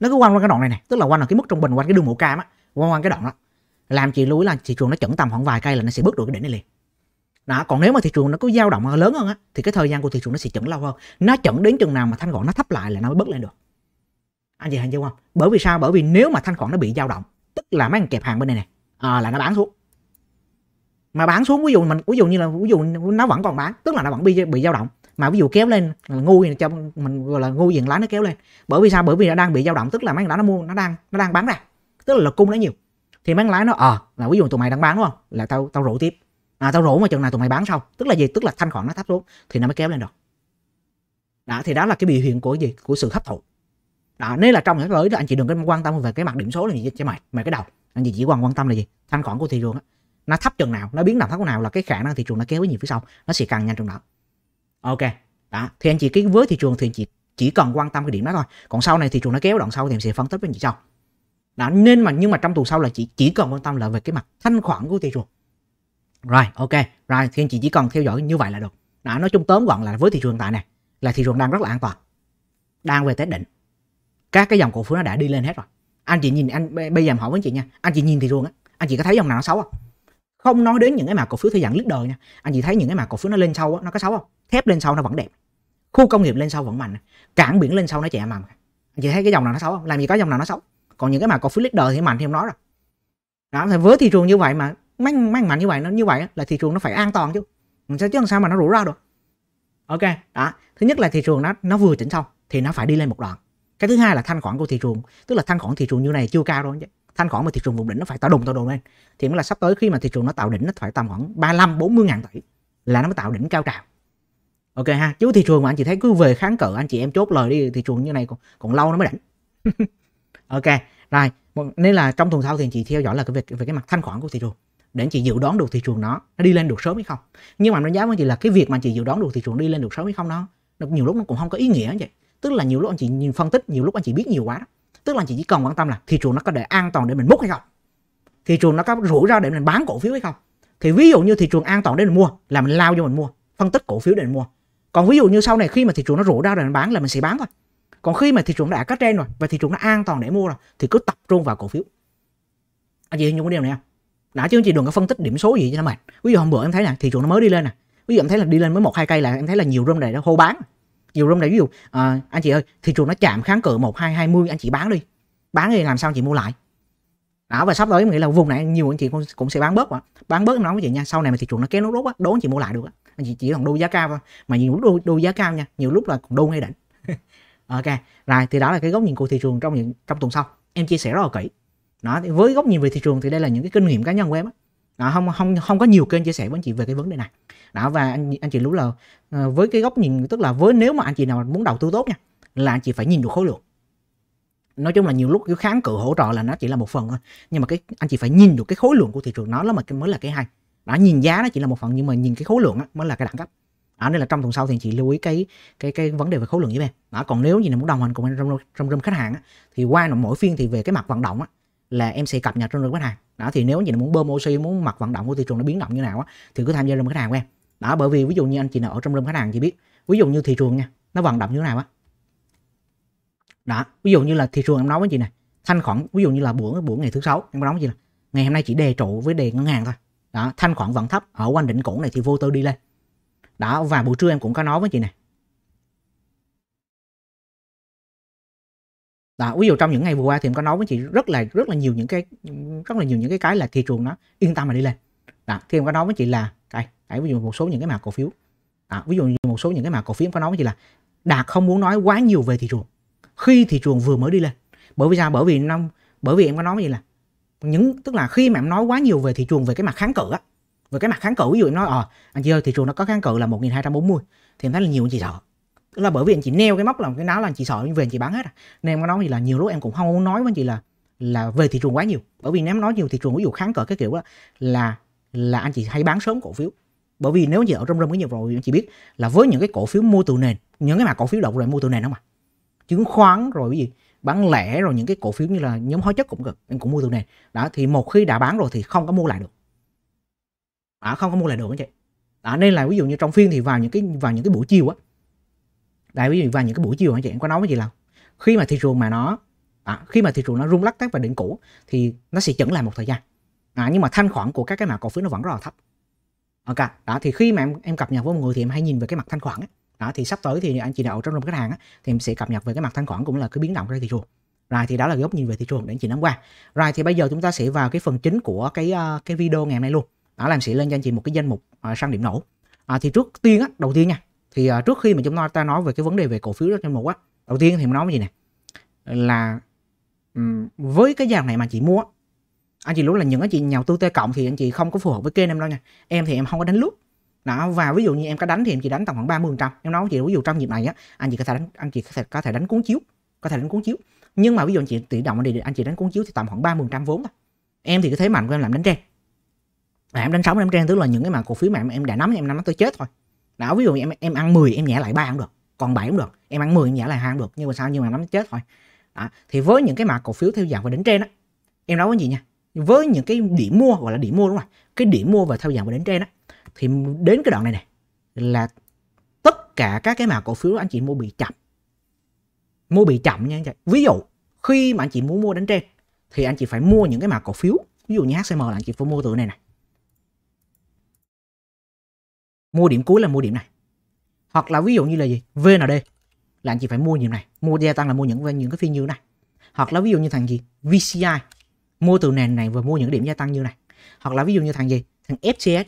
nó cứ quanh quanh cái đoạn này này tức là quanh là cái mức trung bình quanh cái đường mũ cam á quanh quanh cái đoạn đó làm chị lưu ý là thị trường nó chẩn tầm khoảng vài cây là nó sẽ bước được cái đỉnh này liền đó còn nếu mà thị trường nó cứ dao động lớn hơn á thì cái thời gian của thị trường nó sẽ chẩn lâu hơn nó chẩn đến chừng nào mà thanh khoản nó thấp lại là nó mới bước lên được anh chị hình dung không bởi vì sao bởi vì nếu mà thanh khoản nó bị dao động tức là mấy anh kẹp hàng bên này nè à, là nó bán xuống mà bán xuống ví dụ mình ví dụ như là ví dụ nó vẫn còn bán tức là nó vẫn bị bị dao động mà ví dụ kéo lên là ngu thì cho mình gọi là ngu diện lá nó kéo lên bởi vì sao bởi vì nó đang bị dao động tức là mấy lá nó mua nó đang nó đang bán ra tức là, là cung nó nhiều thì mấy lái nó ờ à, là ví dụ tụi mày đang bán đúng không là tao tao rủ tiếp à tao rủ mà chừng nào tụi mày bán xong tức là gì tức là thanh khoản nó thấp xuống thì nó mới kéo lên được đó thì đó là cái biểu hiện của gì của sự hấp thụ đó nếu là trong sắp tới anh chị đừng có quan tâm về cái mặt điểm số là gì cho mày mày cái đầu anh chị chỉ quan quan tâm là gì thanh khoản của thị trường á nó thấp chừng nào nó biến động thấp nào là cái khả năng thị trường nó kéo cái gì phía sau nó sẽ càng nhanh trong đó ok đó thì anh chị cái với thị trường thì anh chị chỉ cần quan tâm cái điểm đó thôi còn sau này thị trường nó kéo đoạn sau thì em sẽ phân tích với anh chị sau đó nên mà nhưng mà trong tuần sau là chị chỉ cần quan tâm là về cái mặt thanh khoản của thị trường rồi ok rồi thì anh chị chỉ cần theo dõi như vậy là được đó nói chung tóm gọn là với thị trường tại này là thị trường đang rất là an toàn đang về tới định các cái dòng cổ phiếu nó đã đi lên hết rồi anh chị nhìn anh bây giờ em hỏi với chị nha anh chị nhìn thì ruộng á anh chị có thấy dòng nào nó xấu không không nói đến những cái mà cổ phiếu theo dạng đời nha anh chị thấy những cái mà cổ phiếu nó lên sâu á nó có xấu không thép lên sâu nó vẫn đẹp khu công nghiệp lên sâu vẫn mạnh cảng biển lên sâu nó chẹ mầm anh chị thấy cái dòng nào nó xấu không làm gì có dòng nào nó xấu còn những cái mà cổ phiếu đời thì mạnh thì không nói rồi đó thì với thị trường như vậy mà mấy mấy mạnh như vậy nó như vậy là thị trường nó phải an toàn chứ sao chứ làm sao mà nó rủi ra được ok đó thứ nhất là thị trường nó nó vừa chỉnh xong thì nó phải đi lên một đoạn cái thứ hai là thanh khoản của thị trường tức là thanh khoản thị trường như này chưa cao đâu thanh khoản mà thị trường vùng đỉnh nó phải tạo đùng tạo đùng lên thì mới là sắp tới khi mà thị trường nó tạo đỉnh nó phải tầm khoảng 35 40 ngàn tỷ là nó mới tạo đỉnh cao trào ok ha chứ thị trường mà anh chị thấy cứ về kháng cự anh chị em chốt lời đi thị trường như này còn, còn lâu nó mới đỉnh ok rồi nên là trong tuần sau thì anh chị theo dõi là cái việc về cái mặt thanh khoản của thị trường để anh chị dự đoán được thị trường nó nó đi lên được sớm hay không nhưng mà đánh giá với chị là cái việc mà anh chị dự đoán được thị trường đi lên được sớm hay không nó nhiều lúc nó cũng không có ý nghĩa vậy tức là nhiều lúc anh chị nhìn phân tích nhiều lúc anh chị biết nhiều quá tức là anh chị chỉ cần quan tâm là thị trường nó có để an toàn để mình múc hay không thị trường nó có rủi ro để mình bán cổ phiếu hay không thì ví dụ như thị trường an toàn để mình mua là mình lao vô mình mua phân tích cổ phiếu để mình mua còn ví dụ như sau này khi mà thị trường nó rủi ra để mình bán là mình sẽ bán thôi còn khi mà thị trường đã có trên rồi và thị trường nó an toàn để mua rồi thì cứ tập trung vào cổ phiếu anh chị hình dung cái điều này không đã chứ anh chị đừng có phân tích điểm số gì cho nó mệt ví dụ hôm bữa em thấy là thị trường nó mới đi lên nè ví dụ em thấy là đi lên mới một hai cây là em thấy là nhiều room này nó hô bán nhiều room này ví dụ à, anh chị ơi thị trường nó chạm kháng cự một hai hai mươi anh chị bán đi bán đi làm sao anh chị mua lại đó và sắp tới nghĩ là vùng này nhiều anh chị cũng, cũng sẽ bán bớt mà bán bớt nó với chị nha sau này mà thị trường nó kéo nó rốt á đố anh chị mua lại được á anh chị chỉ còn đô giá cao thôi mà nhiều lúc đô, đô giá cao nha nhiều lúc là còn đô ngay đỉnh ok rồi thì đó là cái góc nhìn của thị trường trong những trong tuần sau em chia sẻ rất là kỹ đó với góc nhìn về thị trường thì đây là những cái kinh nghiệm cá nhân của em á đó, không không không có nhiều kênh chia sẻ với anh chị về cái vấn đề này đó và anh anh chị lú là ờ, với cái góc nhìn tức là với nếu mà anh chị nào muốn đầu tư tốt nha là anh chị phải nhìn được khối lượng nói chung là nhiều lúc cái kháng cự hỗ trợ là nó chỉ là một phần thôi nhưng mà cái anh chị phải nhìn được cái khối lượng của thị trường nó là mà mới là cái hay đã nhìn giá nó chỉ là một phần nhưng mà nhìn cái khối lượng đó, mới là cái đẳng cấp đó, nên là trong tuần sau thì anh chị lưu ý cái cái cái vấn đề về khối lượng với em đó còn nếu như là muốn đồng hành cùng em trong trong, trong, trong khách hàng á, thì qua mỗi phiên thì về cái mặt vận động á, là em sẽ cập nhật trong rừng khách hàng đó thì nếu anh chị nào muốn bơm oxy muốn mặt vận động của thị trường nó biến động như nào á thì cứ tham gia room khách hàng của em đó bởi vì ví dụ như anh chị nào ở trong room khách hàng chị biết ví dụ như thị trường nha nó vận động như thế nào á đó ví dụ như là thị trường em nói với chị này thanh khoản ví dụ như là buổi buổi ngày thứ sáu em nói với chị là ngày hôm nay chỉ đề trụ với đề ngân hàng thôi đó thanh khoản vẫn thấp ở quanh đỉnh cũ này thì vô tư đi lên đó và buổi trưa em cũng có nói với chị này đó, ví dụ trong những ngày vừa qua thì em có nói với chị rất là rất là nhiều những cái rất là nhiều những cái cái là thị trường nó yên tâm mà đi lên đó, thì em có nói với chị là đây, đây ví dụ một số những cái mã cổ phiếu đó, ví dụ như một số những cái mã cổ phiếu em có nói với chị là đạt không muốn nói quá nhiều về thị trường khi thị trường vừa mới đi lên bởi vì sao bởi vì năm bởi vì em có nói với chị là những tức là khi mà em nói quá nhiều về thị trường về cái mặt kháng cự á về cái mặt kháng cự ví dụ em nói ờ à, anh chị ơi thị trường nó có kháng cự là 1240 thì em thấy là nhiều anh chị sợ tức là bởi vì anh chị neo cái móc làm cái náo là anh chị sợ về anh chị bán hết à nên em có nói gì là nhiều lúc em cũng không muốn nói với anh chị là là về thị trường quá nhiều bởi vì nếu nói nhiều thị trường ví dụ kháng cự cái kiểu đó, là là anh chị hay bán sớm cổ phiếu bởi vì nếu anh ở trong rơm cái nhiều rồi anh chị biết là với những cái cổ phiếu mua từ nền những cái mà cổ phiếu động rồi mua từ nền đó mà chứng khoán rồi cái gì bán lẻ rồi những cái cổ phiếu như là nhóm hóa chất cũng cực em cũng mua từ nền đó thì một khi đã bán rồi thì không có mua lại được đó, không có mua lại được anh chị đó, nên là ví dụ như trong phiên thì vào những cái vào những cái buổi chiều á tại ví dụ vào những cái buổi chiều anh chị em có nói với chị là khi mà thị trường mà nó à, khi mà thị trường nó rung lắc các và đỉnh cũ thì nó sẽ chững lại một thời gian à, nhưng mà thanh khoản của các cái mã cổ phiếu nó vẫn rất là thấp ok đó thì khi mà em em cập nhật với một người thì em hay nhìn về cái mặt thanh khoản ấy. đó thì sắp tới thì anh chị nào trong rung khách hàng ấy, thì em sẽ cập nhật về cái mặt thanh khoản cũng là cái biến động trên thị trường rồi thì đó là góc nhìn về thị trường để anh chị nắm qua rồi thì bây giờ chúng ta sẽ vào cái phần chính của cái ờ, cái video ngày hôm nay luôn đó là em sẽ lên cho anh chị một cái danh mục à, sang điểm nổ à, thì trước tiên á đầu tiên nha thì uh, trước khi mà chúng ta nói về cái vấn đề về cổ phiếu trong một á đầu tiên thì mình nói cái gì nè là um, với cái dạng này mà chị mua anh chị luôn là những anh chị nhà tư t cộng thì anh chị không có phù hợp với kênh em đâu nha em thì em không có đánh lút đó và ví dụ như em có đánh thì em chỉ đánh tầm khoảng 30 trăm em nói chị ví dụ trong dịp này á anh chị có thể đánh, anh chị có thể có thể đánh cuốn chiếu có thể đánh cuốn chiếu nhưng mà ví dụ anh chị tự động thì anh chị đánh cuốn chiếu thì tầm khoảng 30 trăm vốn thôi em thì cái thế mạnh của em làm đánh trend à, em đánh sóng em đánh trend tức là những cái mà cổ phiếu mà em, em đã nắm em nắm nó tới chết thôi đó ví dụ em em ăn 10 em nhả lại ba cũng được còn 7 cũng được em ăn 10 em nhả lại hai cũng được nhưng mà sao nhưng mà nó chết thôi đó. thì với những cái mã cổ phiếu theo dạng và đến trên á em nói cái gì nha với những cái điểm mua gọi là điểm mua đúng không cái điểm mua và theo dạng và đến trên á thì đến cái đoạn này này là tất cả các cái mã cổ phiếu anh chị mua bị chậm mua bị chậm nha anh chị ví dụ khi mà anh chị muốn mua đánh trên thì anh chị phải mua những cái mã cổ phiếu ví dụ như HCM là anh chị phải mua từ này này mua điểm cuối là mua điểm này hoặc là ví dụ như là gì VND là anh chị phải mua nhiều này mua gia tăng là mua những những cái phiên như này hoặc là ví dụ như thằng gì VCI mua từ nền này và mua những điểm gia tăng như này hoặc là ví dụ như thằng gì thằng FCS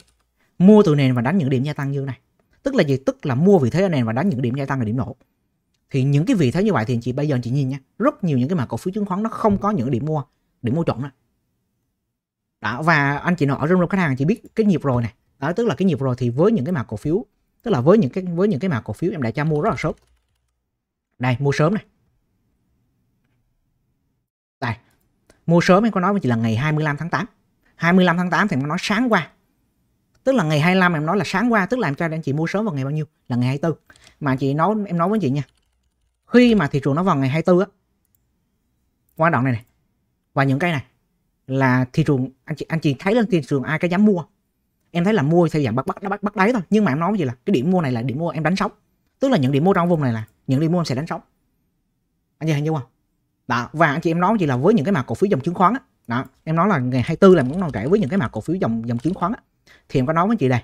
mua từ nền và đánh những điểm gia tăng như này tức là gì tức là mua vị thế ở nền và đánh những điểm gia tăng là điểm nổ thì những cái vị thế như vậy thì anh chị bây giờ anh chị nhìn nha rất nhiều những cái mã cổ phiếu chứng khoán nó không có những điểm mua điểm mua chuẩn đó. đó và anh chị nào ở trong khách hàng chị biết cái nhịp rồi này đó à, tức là cái nhịp rồi thì với những cái mã cổ phiếu tức là với những cái với những cái mã cổ phiếu em đã cho mua rất là sớm đây mua sớm này đây mua sớm em có nói với chị là ngày 25 tháng 8 25 tháng 8 thì em nói sáng qua tức là ngày 25 em nói là sáng qua tức là em cho anh chị mua sớm vào ngày bao nhiêu là ngày 24 mà chị nói em nói với chị nha khi mà thị trường nó vào ngày 24 á qua đoạn này này và những cái này là thị trường anh chị anh chị thấy lên thị trường ai có dám mua em thấy là mua theo dạng bắt bắt bắt bắt đáy thôi nhưng mà em nói gì là cái điểm mua này là điểm mua em đánh sóng tức là những điểm mua trong vùng này là những điểm mua em sẽ đánh sóng anh chị hình dung không đó và anh chị em nói gì là với những cái mã cổ phiếu dòng chứng khoán á đó em nói là ngày 24 là cũng còn kể với những cái mã cổ phiếu dòng dòng chứng khoán á thì em có nói với chị đây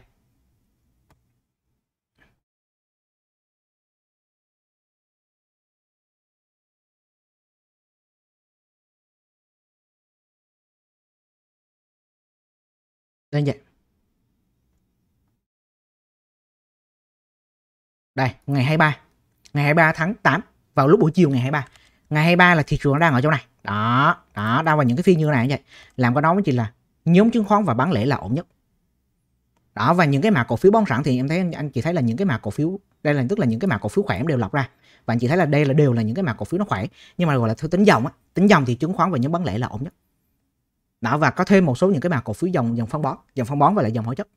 đây dạ, vậy dạ. đây ngày 23 ngày 23 tháng 8 vào lúc buổi chiều ngày 23 ngày 23 là thị trường nó đang ở chỗ này đó đó đang vào những cái phiên như này vậy làm cái đó mới chỉ là nhóm chứng khoán và bán lẻ là ổn nhất đó và những cái mã cổ phiếu bón sẵn thì em thấy anh chị thấy là những cái mã cổ phiếu đây là tức là những cái mã cổ phiếu khỏe em đều lọc ra và anh chị thấy là đây là đều là những cái mã cổ phiếu nó khỏe nhưng mà gọi là theo tính dòng á tính dòng thì chứng khoán và nhóm bán lẻ là ổn nhất đó và có thêm một số những cái mã cổ phiếu dòng dòng phân bón dòng phân bón và lại dòng hóa chất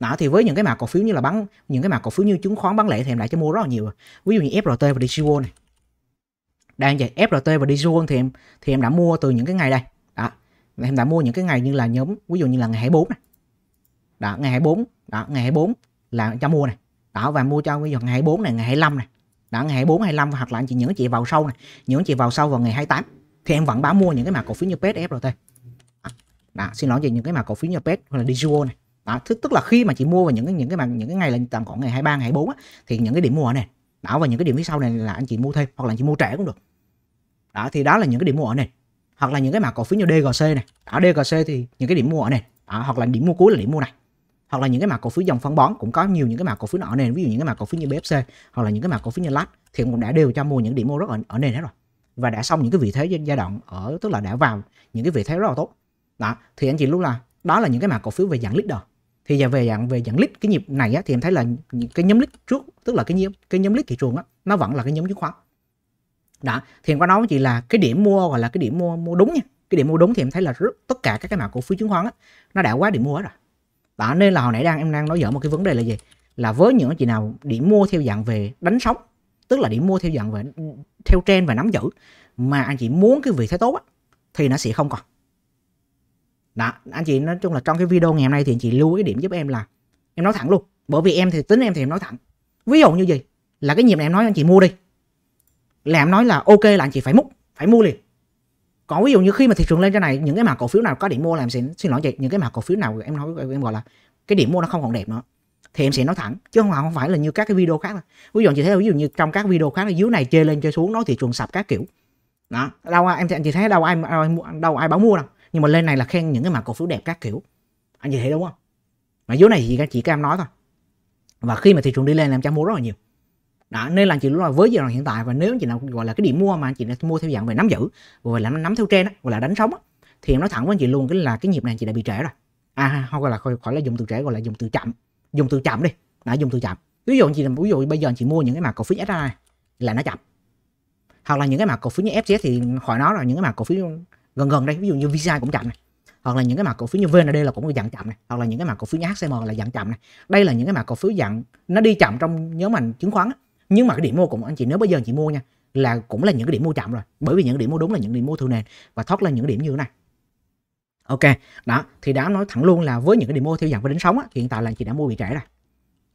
đó thì với những cái mã cổ phiếu như là bán những cái mã cổ phiếu như chứng khoán bán lẻ thì em lại cho mua rất là nhiều ví dụ như FRT và DCW này đang vậy FRT và DCW thì em thì em đã mua từ những cái ngày đây đó em đã mua những cái ngày như là nhóm ví dụ như là ngày 24 này đó ngày 24 đó ngày 24 là cho mua này đó và mua cho ví dụ ngày 24 này ngày 25 này đó ngày 24 25 hoặc là anh chị những chị vào sâu này những chị vào sâu vào ngày 28 thì em vẫn bán mua những cái mã cổ phiếu như PET FRT đó, xin lỗi về những cái mã cổ phiếu như PET hoặc là DCW này đó tức, tức là khi mà chị mua vào những cái những cái mà những cái ngày là tầm khoảng ngày 23 ngày 24 á, thì những cái điểm mua ở này đó và những cái điểm phía sau này là anh chị mua thêm hoặc là anh chị mua trẻ cũng được đó thì đó là những cái điểm mua ở này hoặc là những cái mã cổ phiếu như DGC này ở DGC thì những cái điểm mua ở này đó, hoặc là điểm mua cuối là điểm mua này hoặc là những cái mã cổ phiếu dòng phân bón cũng có nhiều những cái mã cổ phiếu ở nền ví dụ những cái mã cổ phiếu như BFC hoặc là những cái mã cổ phiếu như LAT thì cũng đã đều cho mua những điểm mua rất ở, ở nền hết rồi và đã xong những cái vị thế giai đoạn ở tức là đã vào những cái vị thế rất là tốt đó thì anh chị lúc là đó là những cái mã cổ phiếu về dạng leader thì giờ về dạng về dạng lít cái nhịp này á, thì em thấy là cái nhóm lít trước tức là cái nhóm cái nhóm lít thị trường á, nó vẫn là cái nhóm chứng khoán đó thì em có nói với chị là cái điểm mua gọi là cái điểm mua mua đúng nha cái điểm mua đúng thì em thấy là rất, tất cả các cái mã cổ phiếu chứng khoán á, nó đã quá điểm mua rồi đó nên là hồi nãy đang em đang nói dở một cái vấn đề là gì là với những chị nào điểm mua theo dạng về đánh sóng tức là điểm mua theo dạng về theo trend và nắm giữ mà anh chị muốn cái vị thế tốt á, thì nó sẽ không còn đó anh chị nói chung là trong cái video ngày hôm nay thì anh chị lưu ý điểm giúp em là em nói thẳng luôn bởi vì em thì tính em thì em nói thẳng ví dụ như gì là cái nhịp này em nói anh chị mua đi là em nói là ok là anh chị phải múc phải mua liền còn ví dụ như khi mà thị trường lên trên này những cái mã cổ phiếu nào có điểm mua làm em xin lỗi chị những cái mã cổ phiếu nào em nói em gọi là cái điểm mua nó không còn đẹp nữa thì em sẽ nói thẳng chứ không không phải là như các cái video khác ví dụ chị thấy ví dụ như trong các video khác là dưới này chơi lên chơi xuống nói thị trường sập các kiểu đó đâu em anh chị thấy đâu ai đâu, đâu ai báo mua đâu nhưng mà lên này là khen những cái mã cổ phiếu đẹp các kiểu anh chị thấy đúng không mà dưới này thì chị cam nói thôi và khi mà thị trường đi lên em chẳng mua rất là nhiều đó nên là chị lúc là với giai đoạn hiện tại và nếu chị nào gọi là cái điểm mua mà anh chị đã mua theo dạng về nắm giữ gọi là nắm theo trên gọi là đánh sóng thì em nói thẳng với anh chị luôn cái là cái nhịp này chị đã bị trễ rồi à không gọi là khỏi, khỏi là dùng từ trễ gọi là dùng từ chậm dùng từ chậm đi đã dùng từ chậm ví dụ chị làm ví dụ bây giờ chị mua những cái mã cổ phiếu SI là nó chậm hoặc là những cái mã cổ phiếu như FCS thì khỏi nó rồi những cái mã cổ phiếu gần gần đây ví dụ như visa cũng chậm này hoặc là những cái mặt cổ phiếu như VND là cũng dạng chậm này hoặc là những cái mặt cổ phiếu như HCM là dạng chậm này đây là những cái mặt cổ phiếu dạng nó đi chậm trong nhóm ngành chứng khoán nhưng mà cái điểm mua cũng anh chị nếu bây giờ chị mua nha là cũng là những cái điểm mua chậm rồi bởi vì những điểm mua đúng là những điểm mua thường nền và thoát lên những điểm như thế này ok đó thì đã nói thẳng luôn là với những cái điểm mua theo dạng và đến sóng á, hiện tại là anh chị đã mua bị trễ rồi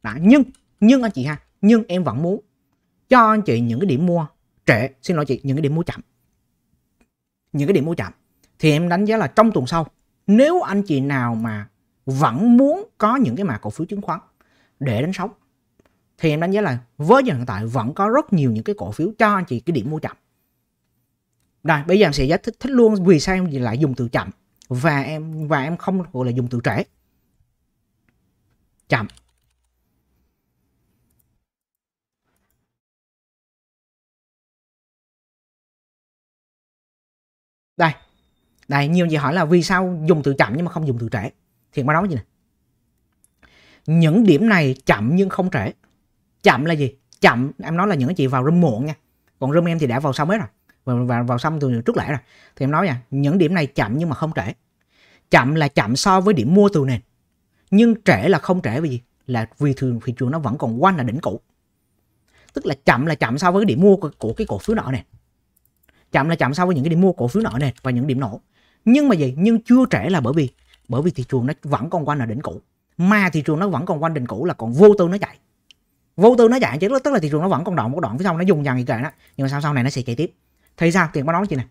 đó nhưng nhưng anh chị ha nhưng em vẫn muốn cho anh chị những cái điểm mua trễ xin lỗi chị những cái điểm mua chậm những cái điểm mua chạm thì em đánh giá là trong tuần sau nếu anh chị nào mà vẫn muốn có những cái mã cổ phiếu chứng khoán để đánh sóng thì em đánh giá là với giờ hiện tại vẫn có rất nhiều những cái cổ phiếu cho anh chị cái điểm mua chậm rồi bây giờ em sẽ giải thích thích luôn vì sao em lại dùng từ chậm và em và em không gọi là dùng từ trễ chậm Đây, nhiều người hỏi là vì sao dùng từ chậm nhưng mà không dùng từ trễ. Thì mà nói gì nè. Những điểm này chậm nhưng không trễ. Chậm là gì? Chậm, em nói là những chị vào room muộn nha. Còn room em thì đã vào xong hết rồi. Và vào, vào xong từ trước lễ rồi. Thì em nói nha, những điểm này chậm nhưng mà không trễ. Chậm là chậm so với điểm mua từ nền. Nhưng trễ là không trễ vì gì? Là vì thường thị trường nó vẫn còn quanh là đỉnh cũ. Tức là chậm là chậm so với điểm mua của, của cái cổ phiếu nợ này chậm là chậm so với những cái điểm mua cổ phiếu nợ này và những điểm nổ nhưng mà gì nhưng chưa trễ là bởi vì bởi vì thị trường nó vẫn còn quanh ở đỉnh cũ mà thị trường nó vẫn còn quanh đỉnh cũ là còn vô tư nó chạy vô tư nó chạy chứ tức là thị trường nó vẫn còn động một đoạn phía sau nó dùng dần như kệ đó nhưng mà sau sau này nó sẽ chạy tiếp thì sao tiền báo nói chị này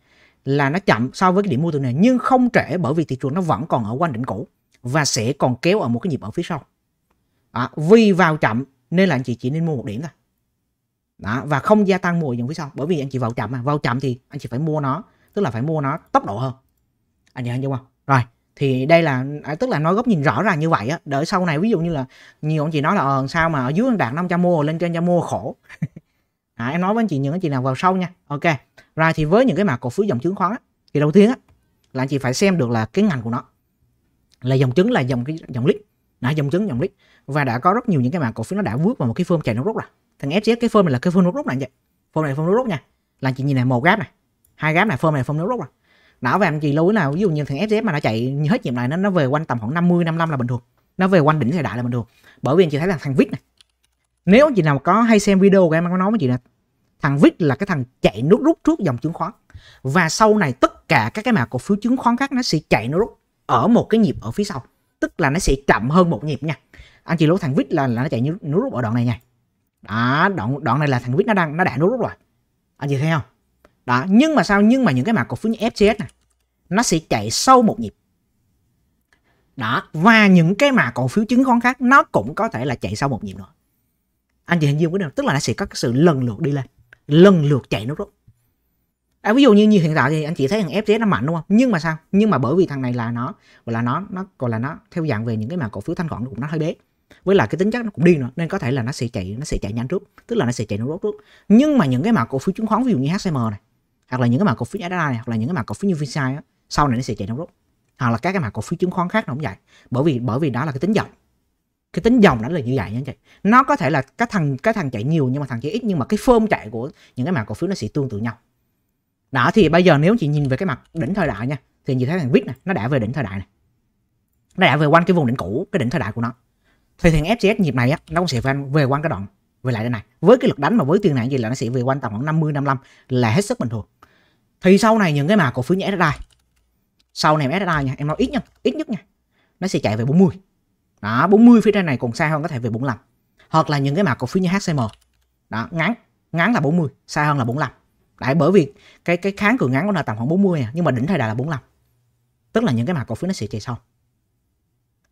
là nó chậm so với cái điểm mua từ này nhưng không trễ bởi vì thị trường nó vẫn còn ở quanh đỉnh cũ và sẽ còn kéo ở một cái nhịp ở phía sau à, vì vào chậm nên là anh chị chỉ nên mua một điểm thôi đó, và không gia tăng mua những phía sau bởi vì anh chị vào chậm mà vào chậm thì anh chị phải mua nó tức là phải mua nó tốc độ hơn anh chị hiểu không rồi thì đây là à, tức là nói góc nhìn rõ ràng như vậy á đợi sau này ví dụ như là nhiều anh chị nói là ờ sao mà ở dưới đạt 500 mua lên trên cho mua khổ à, em nói với anh chị những anh chị nào vào sâu nha ok rồi thì với những cái mặt cổ phiếu dòng chứng khoán á, thì đầu tiên á là anh chị phải xem được là cái ngành của nó là dòng chứng là dòng cái dòng lít đã dòng chứng dòng lít và đã có rất nhiều những cái mặt cổ phiếu nó đã bước vào một cái phơm chạy nước rút rồi thằng FCS cái phơm này là cái phơm nước rút này vậy phơm này phơm nước rút nha là anh chị nhìn này một gáp này hai gáp này phơm này phơm nước rút rồi nó về làm gì lối là ví dụ như thằng FZ mà nó chạy hết nhịp này nó nó về quanh tầm khoảng 50 55 là bình thường nó về quanh đỉnh thời đại là bình thường bởi vì anh chị thấy là thằng Vic này nếu anh chị nào có hay xem video của em có nói với chị là thằng Vic là cái thằng chạy nước rút trước dòng chứng khoán và sau này tất cả các cái mã cổ phiếu chứng khoán khác nó sẽ chạy nước rút ở một cái nhịp ở phía sau tức là nó sẽ chậm hơn một nhịp nha anh chị lưu thằng Vic là, là nó chạy nước rút ở đoạn này nha đó đoạn đoạn này là thằng Vic nó đang nó đã nước rút rồi anh chị thấy không đó nhưng mà sao nhưng mà những cái mã cổ phiếu như FCS này nó sẽ chạy sâu một nhịp đó và những cái mã cổ phiếu chứng khoán khác nó cũng có thể là chạy sâu một nhịp nữa anh chị hình dung cái nào tức là nó sẽ có cái sự lần lượt đi lên lần lượt chạy nó rút à, ví dụ như như hiện tại thì anh chị thấy thằng FTS nó mạnh đúng không nhưng mà sao nhưng mà bởi vì thằng này là nó gọi là nó nó còn là nó theo dạng về những cái mã cổ phiếu thanh khoản cũng nó hơi bé với lại cái tính chất nó cũng đi nữa nên có thể là nó sẽ chạy nó sẽ chạy nhanh trước tức là nó sẽ chạy nó rút trước nhưng mà những cái mã cổ phiếu chứng khoán ví dụ như HCM này hoặc là những cái mã cổ phiếu SSI này hoặc là những cái mã cổ phiếu như VCI á, sau này nó sẽ chạy trong rút hoặc là các cái mã cổ phiếu chứng khoán khác nó cũng vậy bởi vì bởi vì đó là cái tính dòng cái tính dòng nó là như vậy nha chị nó có thể là các thằng các thằng chạy nhiều nhưng mà thằng chạy ít nhưng mà cái phơm chạy của những cái mã cổ phiếu nó sẽ tương tự nhau đó thì bây giờ nếu chị nhìn về cái mặt đỉnh thời đại nha thì chị thấy thằng vít này nó đã về đỉnh thời đại này nó đã về quanh cái vùng đỉnh cũ cái đỉnh thời đại của nó thì thằng FCS nhịp này á nó cũng sẽ về, về quanh cái đoạn về lại đây này với cái lực đánh mà với tiền này gì là nó sẽ về quanh tầm khoảng 50 55 là hết sức bình thường thì sau này những cái mã cổ phiếu như SSI sau này SSI nha em nói ít nha ít nhất nha nó sẽ chạy về 40 đó 40 phía trên này còn xa hơn có thể về 45 hoặc là những cái mã cổ phiếu như HCM đó ngắn ngắn là 40 xa hơn là 45 Đấy, bởi vì cái cái kháng cự ngắn của nó tầm khoảng 40 à, nhưng mà đỉnh thời đại là 45. Tức là những cái mã cổ phiếu nó sẽ chạy sau.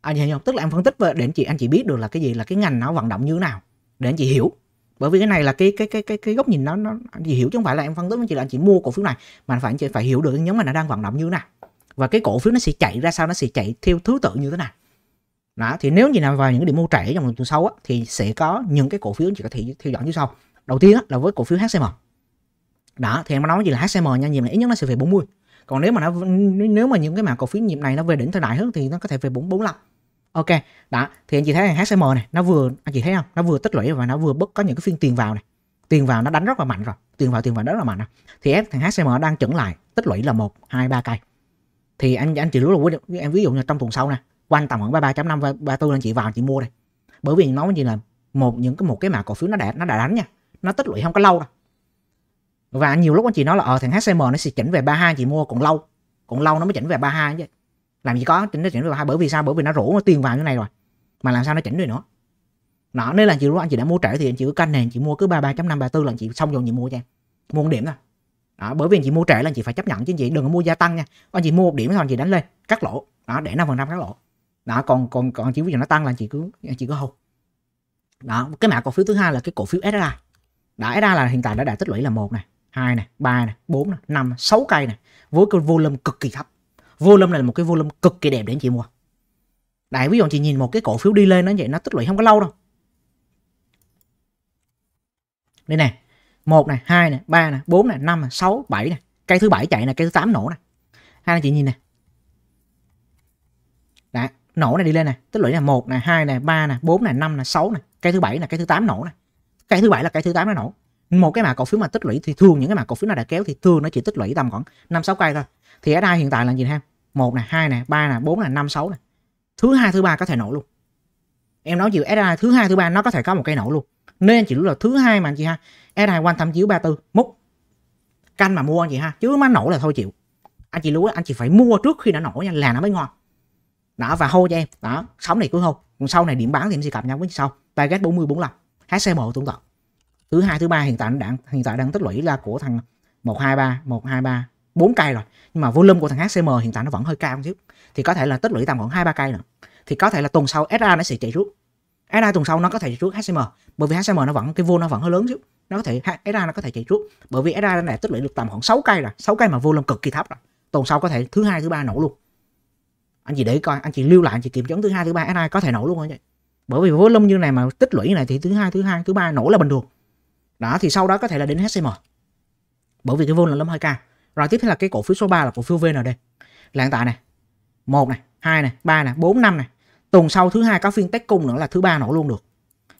Anh à, hiểu không? Tức là em phân tích về để anh chị anh chị biết được là cái gì là cái ngành nó vận động như thế nào để anh chị hiểu bởi vì cái này là cái cái cái cái cái góc nhìn nó nó anh chị hiểu chứ không phải là em phân tích với chị là anh chị mua cổ phiếu này mà anh phải anh chị phải hiểu được cái nhóm mà nó đang vận động như thế nào và cái cổ phiếu nó sẽ chạy ra sao nó sẽ chạy theo thứ tự như thế nào đó thì nếu như nào vào những điểm mua trẻ trong tuần sau á, thì sẽ có những cái cổ phiếu anh chị có thể theo dõi như sau đầu tiên á, là với cổ phiếu HCM đó thì em nói gì là HCM nha nhịp này ít nhất nó sẽ về 40 còn nếu mà nó nếu mà những cái mã cổ phiếu nhịp này nó về đỉnh thời đại hơn thì nó có thể về 45 ok đó thì anh chị thấy hàng HCM này nó vừa anh chị thấy không nó vừa tích lũy và nó vừa bất có những cái phiên tiền vào này tiền vào nó đánh rất là mạnh rồi tiền vào tiền vào rất là mạnh rồi. thì F, thằng HCM đang chuẩn lại tích lũy là một hai ba cây thì anh anh chị lúc là em ví dụ như trong tuần sau nè quanh tầm khoảng ba ba năm ba tư anh chị vào anh chị mua đây bởi vì nói như là một những cái một cái mã cổ phiếu nó đã nó đã đánh nha nó tích lũy không có lâu đâu và nhiều lúc anh chị nói là ờ thằng HCM nó sẽ chỉnh về ba 32 chị mua còn lâu còn lâu nó mới chỉnh về 32 chứ làm gì có tính nó chỉnh được hai bởi vì sao bởi vì nó rủ tiền vào như này rồi mà làm sao nó chỉnh được nữa nó nếu là chị lúc anh chị đã mua trễ thì anh chị cứ canh này anh chị mua cứ ba ba chấm năm ba tư lần chị xong rồi chị mua cho em mua một điểm thôi đó, bởi vì anh chị mua trễ là anh chị phải chấp nhận chứ anh chị đừng có mua gia tăng nha anh chị mua một điểm thôi anh chị đánh lên cắt lỗ đó để năm phần trăm cắt lỗ đó còn còn còn chỉ ví dụ nó tăng là anh chị cứ anh chị cứ hold đó cái mã cổ phiếu thứ hai là cái cổ phiếu SRI đó SRI là hiện tại đã đạt tích lũy là một này hai này ba này bốn này năm sáu cây này với cái volume cực kỳ thấp volume này là một cái volume cực kỳ đẹp để anh chị mua đại ví dụ chị nhìn một cái cổ phiếu đi lên nó vậy nó tích lũy không có lâu đâu. Đây này một này, hai này, ba này, bốn này, năm này, sáu, bảy này, cây thứ bảy chạy này, cây thứ tám nổ này. Hai này chị nhìn này. đã nổ này đi lên này, tích lũy là một này, hai này, ba này, bốn này, năm này, sáu này, cây thứ bảy là cây thứ tám nổ này. Cây thứ bảy là cây thứ tám nó nổ. Một cái mà cổ phiếu mà tích lũy thì thường những cái mà cổ phiếu nào đã kéo thì thường nó chỉ tích lũy tầm khoảng năm sáu cây thôi. Thì ở đây hiện tại là gì ha? một nè hai nè ba nè bốn nè năm sáu nè thứ hai thứ ba có thể nổ luôn em nói chịu SSI thứ hai thứ ba nó có thể có một cây nổ luôn nên anh chị lúc là thứ hai mà anh chị ha SSI quan tâm chiếu 34 múc canh mà mua anh chị ha chứ má nổ là thôi chịu anh chị lúa anh chị phải mua trước khi nó nổ nha là nó mới ngon đó và hô cho em đó sóng này cứ hô còn sau này điểm bán thì em sẽ cập nhau với sau target 40 45 HCM tương tự thứ hai thứ ba hiện tại đang hiện tại đang tích lũy là của thằng 123 123 4 cây rồi nhưng mà volume của thằng HCM hiện tại nó vẫn hơi cao một xíu thì có thể là tích lũy tầm khoảng hai ba cây nữa thì có thể là tuần sau SA nó sẽ chạy trước SA tuần sau nó có thể chạy trước HCM bởi vì HCM nó vẫn cái vô nó vẫn hơi lớn chút nó có thể SA nó có thể chạy trước bởi vì SA nó tích lũy được tầm khoảng 6 cây rồi 6 cây mà volume cực kỳ thấp rồi tuần sau có thể thứ hai thứ ba nổ luôn anh chị để coi anh chị lưu lại anh chị kiểm chứng thứ hai thứ ba SA có thể nổ luôn anh chị bởi vì volume như này mà tích lũy này thì thứ hai thứ hai thứ ba nổ là bình thường đó thì sau đó có thể là đến HCM bởi vì cái volume là lâm hơi cao rồi tiếp theo là cái cổ phiếu số 3 là cổ phiếu VND. Là hiện tại này. 1 này, 2 này, 3 này, 4 5 này. Tuần sau thứ hai có phiên test cung nữa là thứ ba nổ luôn được.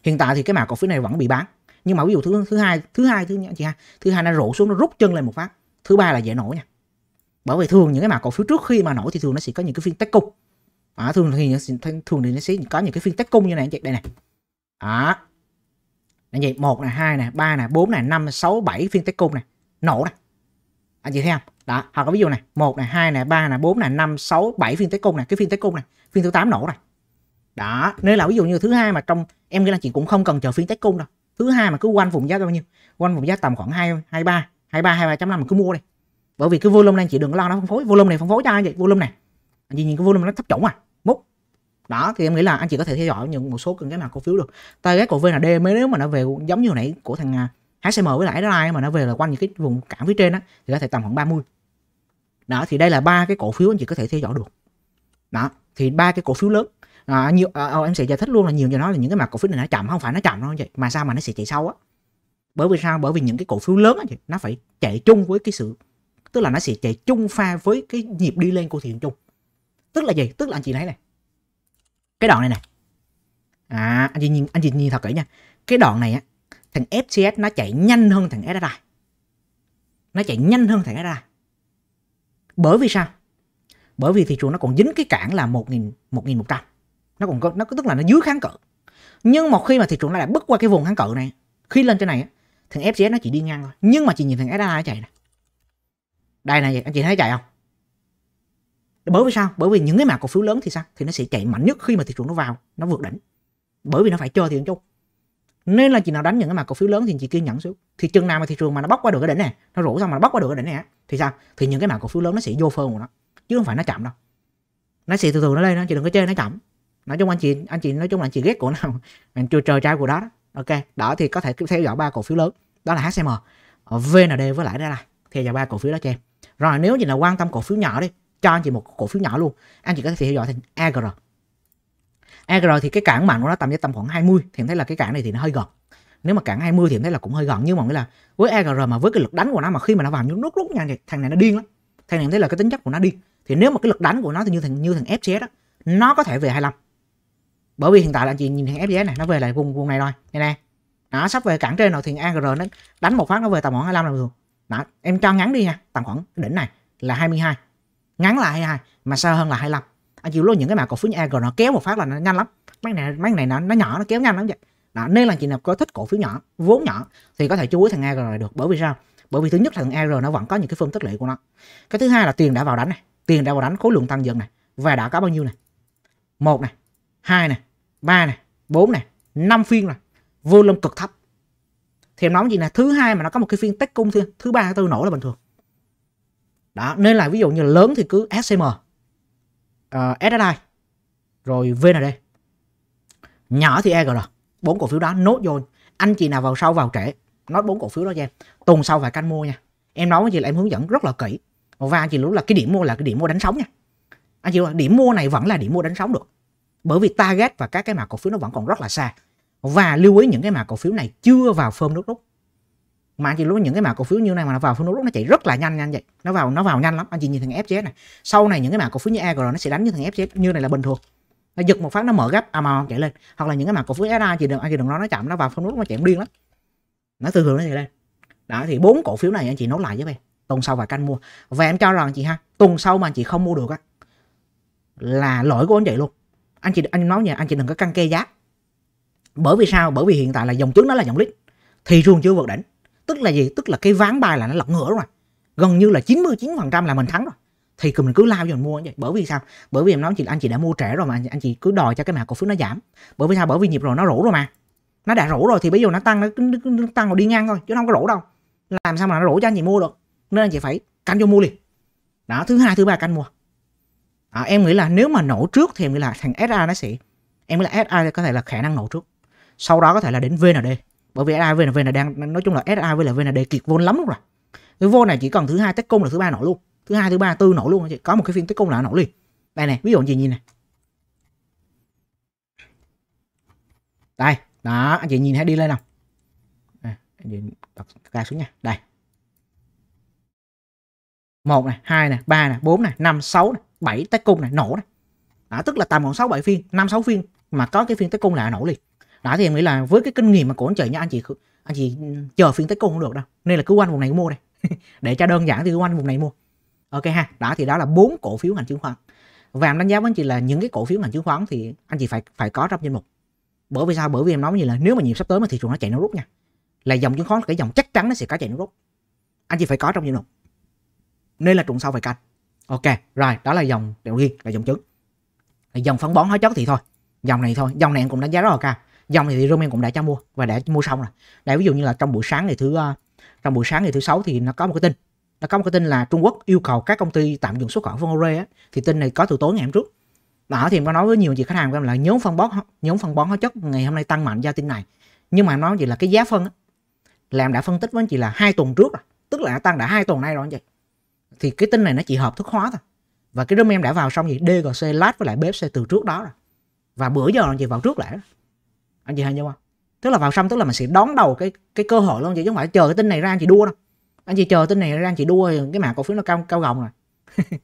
Hiện tại thì cái mã cổ phiếu này vẫn bị bán. Nhưng mà ví dụ thứ thứ hai, thứ hai thứ chị ha, thứ hai nó rủ xuống nó rút chân lên một phát. Thứ ba là dễ nổ nha. Bởi vì thường những cái mã cổ phiếu trước khi mà nổ thì thường nó sẽ có những cái phiên test cung. À, thường thì thường thì nó sẽ có những cái phiên test cung như này anh chị đây này. Đó. À. Là vậy 1 này, 2 này, 3 này, 4 này, 5 6 7 phiên test cung này. Nổ này anh chị thấy không đó họ có ví dụ này một này hai này ba này bốn này năm sáu bảy phiên tới cung này cái phiên tới cung này phiên thứ 8 nổ này đó nếu là ví dụ như thứ hai mà trong em nghĩ là chị cũng không cần chờ phiên tới cung đâu thứ hai mà cứ quanh vùng giá bao nhiêu quanh vùng giá tầm khoảng hai hai ba hai ba hai ba chấm năm cứ mua đi bởi vì cái volume này chị đừng lo nó phân phối volume này phân phối cho anh chị volume này anh chị nhìn cái volume nó thấp chuẩn à múc đó thì em nghĩ là anh chị có thể theo dõi những một số cái nào cổ phiếu được target của VND mới nếu mà nó về giống như hồi nãy của thằng à, HCM với lại SSI mà nó về là quanh những cái vùng cản phía trên á thì có thể tầm khoảng 30 đó thì đây là ba cái cổ phiếu anh chị có thể theo dõi được đó thì ba cái cổ phiếu lớn à, nhiều à, à, em sẽ giải thích luôn là nhiều cho nó là những cái mặt cổ phiếu này nó chậm không phải nó chậm đâu vậy mà sao mà nó sẽ chạy sâu á bởi vì sao bởi vì những cái cổ phiếu lớn á chị nó phải chạy chung với cái sự tức là nó sẽ chạy chung pha với cái nhịp đi lên của thị trường chung tức là gì tức là anh chị thấy này cái đoạn này này à anh chị nhìn anh chị nhìn thật kỹ nha cái đoạn này á thằng FCS nó chạy nhanh hơn thằng SSI. Nó chạy nhanh hơn thằng SSI. Bởi vì sao? Bởi vì thị trường nó còn dính cái cản là 1.000 1.100. Nó còn có, nó tức là nó dưới kháng cự. Nhưng một khi mà thị trường nó đã bứt qua cái vùng kháng cự này, khi lên trên này thằng FCS nó chỉ đi ngang thôi. Nhưng mà chị nhìn thằng SSI nó chạy này. Đây này, anh chị thấy chạy không? Bởi vì sao? Bởi vì những cái mã cổ phiếu lớn thì sao? Thì nó sẽ chạy mạnh nhất khi mà thị trường nó vào, nó vượt đỉnh. Bởi vì nó phải chờ thị trường chung nên là chị nào đánh những cái mã cổ phiếu lớn thì chị kiên nhẫn xuống thì chừng nào mà thị trường mà nó bóc qua được cái đỉnh này nó rủ xong mà nó bóc qua được cái đỉnh này thì sao thì những cái mã cổ phiếu lớn nó sẽ vô phơ của nó chứ không phải nó chậm đâu nó sẽ từ từ nó lên nó chị đừng có chơi nó chậm nói chung anh chị anh chị nói chung là anh chị ghét của nào mình chưa chờ trai của đó, đó ok đó thì có thể theo dõi ba cổ phiếu lớn đó là HCM VND với lại đây là theo dõi ba cổ phiếu đó cho em rồi nếu như là quan tâm cổ phiếu nhỏ đi cho anh chị một cổ phiếu nhỏ luôn anh chị có thể theo dõi thành AGR agr thì cái cản mạnh của nó tầm tầm khoảng 20 thì em thấy là cái cản này thì nó hơi gần nếu mà cản 20 thì em thấy là cũng hơi gần nhưng mà nghĩa là với AGR mà với cái lực đánh của nó mà khi mà nó vào những nút lúc nha thằng này nó điên lắm thằng này em thấy là cái tính chất của nó điên thì nếu mà cái lực đánh của nó thì như thằng như thằng FCS đó nó có thể về 25 bởi vì hiện tại là chị nhìn thằng FCS này nó về lại vùng vùng này rồi đây nè nó sắp về cản trên rồi thì AGR nó đánh một phát nó về tầm khoảng 25 là được đó, em cho ngắn đi nha tầm khoảng đỉnh này là 22 ngắn là 22 mà xa hơn là 25 à, chịu luôn những cái mã cổ phiếu như AG nó kéo một phát là nó nhanh lắm mấy này mấy này nó, nó nhỏ nó kéo nhanh lắm vậy đó, nên là chị nào có thích cổ phiếu nhỏ vốn nhỏ thì có thể chú ý thằng AG này được bởi vì sao bởi vì thứ nhất là thằng AR nó vẫn có những cái phương tích lũy của nó cái thứ hai là tiền đã vào đánh này tiền đã vào đánh khối lượng tăng dần này và đã có bao nhiêu này một này hai này ba này bốn này năm phiên rồi lâm cực thấp thì em nói gì là thứ hai mà nó có một cái phiên tách cung thôi, thứ ba thứ tư nổ là bình thường đó nên là ví dụ như lớn thì cứ SCM uh, ờ, SSI rồi VND nhỏ thì EGR bốn cổ phiếu đó nốt vô anh chị nào vào sau vào trễ nói bốn cổ phiếu đó cho em tuần sau phải canh mua nha em nói với chị là em hướng dẫn rất là kỹ và anh chị lúc là cái điểm mua là cái điểm mua đánh sóng nha anh chị là điểm mua này vẫn là điểm mua đánh sóng được bởi vì target và các cái mã cổ phiếu nó vẫn còn rất là xa và lưu ý những cái mã cổ phiếu này chưa vào phơm nước rút mà anh chị lúc những cái mã cổ phiếu như này mà nó vào phân lúc nó chạy rất là nhanh nhanh vậy nó vào nó vào nhanh lắm anh chị nhìn thằng FZ này sau này những cái mã cổ phiếu như AG nó sẽ đánh như thằng FZ như này là bình thường nó giật một phát nó mở gấp à mà chạy lên hoặc là những cái mã cổ phiếu SI chị đừng anh chị đừng nói nó chậm nó vào phân lúc nó chạy điên lắm nó thường thường nó chạy lên đó thì bốn cổ phiếu này anh chị nốt lại với em tuần sau và canh mua và em cho rằng chị ha tuần sau mà anh chị không mua được á là lỗi của anh chị luôn anh chị anh nói nha anh chị đừng có căng kê giá bởi vì sao bởi vì hiện tại là dòng trước nó là dòng lít thị trường chưa vượt đỉnh tức là gì tức là cái ván bài là nó lật ngửa rồi gần như là 99% là mình thắng rồi thì mình cứ lao vào mình mua vậy bởi vì sao bởi vì em nói chị anh chị đã mua trễ rồi mà anh, chị cứ đòi cho cái mã cổ phiếu nó giảm bởi vì sao bởi vì nhịp rồi nó rủ rồi mà nó đã rủ rồi thì bây giờ nó tăng nó, nó, tăng rồi đi ngang thôi chứ nó không có rủ đâu làm sao mà nó rủ cho anh chị mua được nên anh chị phải canh vô mua liền đó thứ hai thứ ba canh mua à, em nghĩ là nếu mà nổ trước thì em nghĩ là thằng SA nó sẽ em nghĩ là SA có thể là khả năng nổ trước sau đó có thể là đến VND bởi vì SI VNV là đang nói chung là SI với là đề kiệt vốn lắm luôn rồi cái vô này chỉ cần thứ hai tết cung là thứ ba nổ luôn thứ hai thứ ba tư nổ luôn chị có một cái phiên tết cung là nổ liền đây này ví dụ chị nhìn này đây đó anh chị nhìn hãy đi lên nào đây, anh chị đặt ca xuống nha đây một này hai này ba này bốn này năm sáu này bảy tết cung này nổ này đó, tức là tầm khoảng sáu bảy phiên năm sáu phiên mà có cái phiên tết cung là nổ liền đã thì em nghĩ là với cái kinh nghiệm mà của anh chị nha anh chị anh chị chờ phiên tới cùng không được đâu nên là cứ quanh vùng này mua đây để cho đơn giản thì cứ quanh vùng này mua ok ha đã thì đó là bốn cổ phiếu ngành chứng khoán và em đánh giá với anh chị là những cái cổ phiếu ngành chứng khoán thì anh chị phải phải có trong danh mục bởi vì sao bởi vì em nói như là nếu mà nhịp sắp tới mà thị trường nó chạy nó rút nha là dòng chứng khoán là cái dòng chắc chắn nó sẽ có chạy nó rút anh chị phải có trong danh mục nên là trụ sau phải canh ok rồi đó là dòng đầu tiên là dòng chứng là dòng phân bón hóa chất thì thôi dòng này thôi dòng này em cũng đánh giá rất là cao dòng thì, thì Roman cũng đã cho mua và đã mua xong rồi để ví dụ như là trong buổi sáng ngày thứ ờ, trong buổi sáng ngày thứ sáu thì nó có một cái tin nó có một cái tin là Trung Quốc yêu cầu các công ty tạm dừng xuất khẩu phân Ore á thì tin này có từ tối ngày hôm trước đó thì em có nói với nhiều chị khách hàng của em là nhóm phân bón nhóm phân bón hóa chất ngày hôm nay tăng mạnh do tin này nhưng mà nói gì là cái giá phân á, là em đã phân tích với anh chị là hai tuần trước rồi tức là tăng đã hai tuần nay rồi anh chị thì cái tin này nó chỉ hợp thức hóa thôi và cái room em đã vào xong gì DGC lát với lại BFC từ trước đó rồi và bữa giờ là chị vào trước lại đó anh chị hình dung không tức là vào xong tức là mình sẽ đón đầu cái cái cơ hội luôn chị chứ không phải chờ cái tin này ra anh chị đua đâu anh chị chờ tin này ra anh chị đua cái mạng cổ phiếu nó cao cao gồng rồi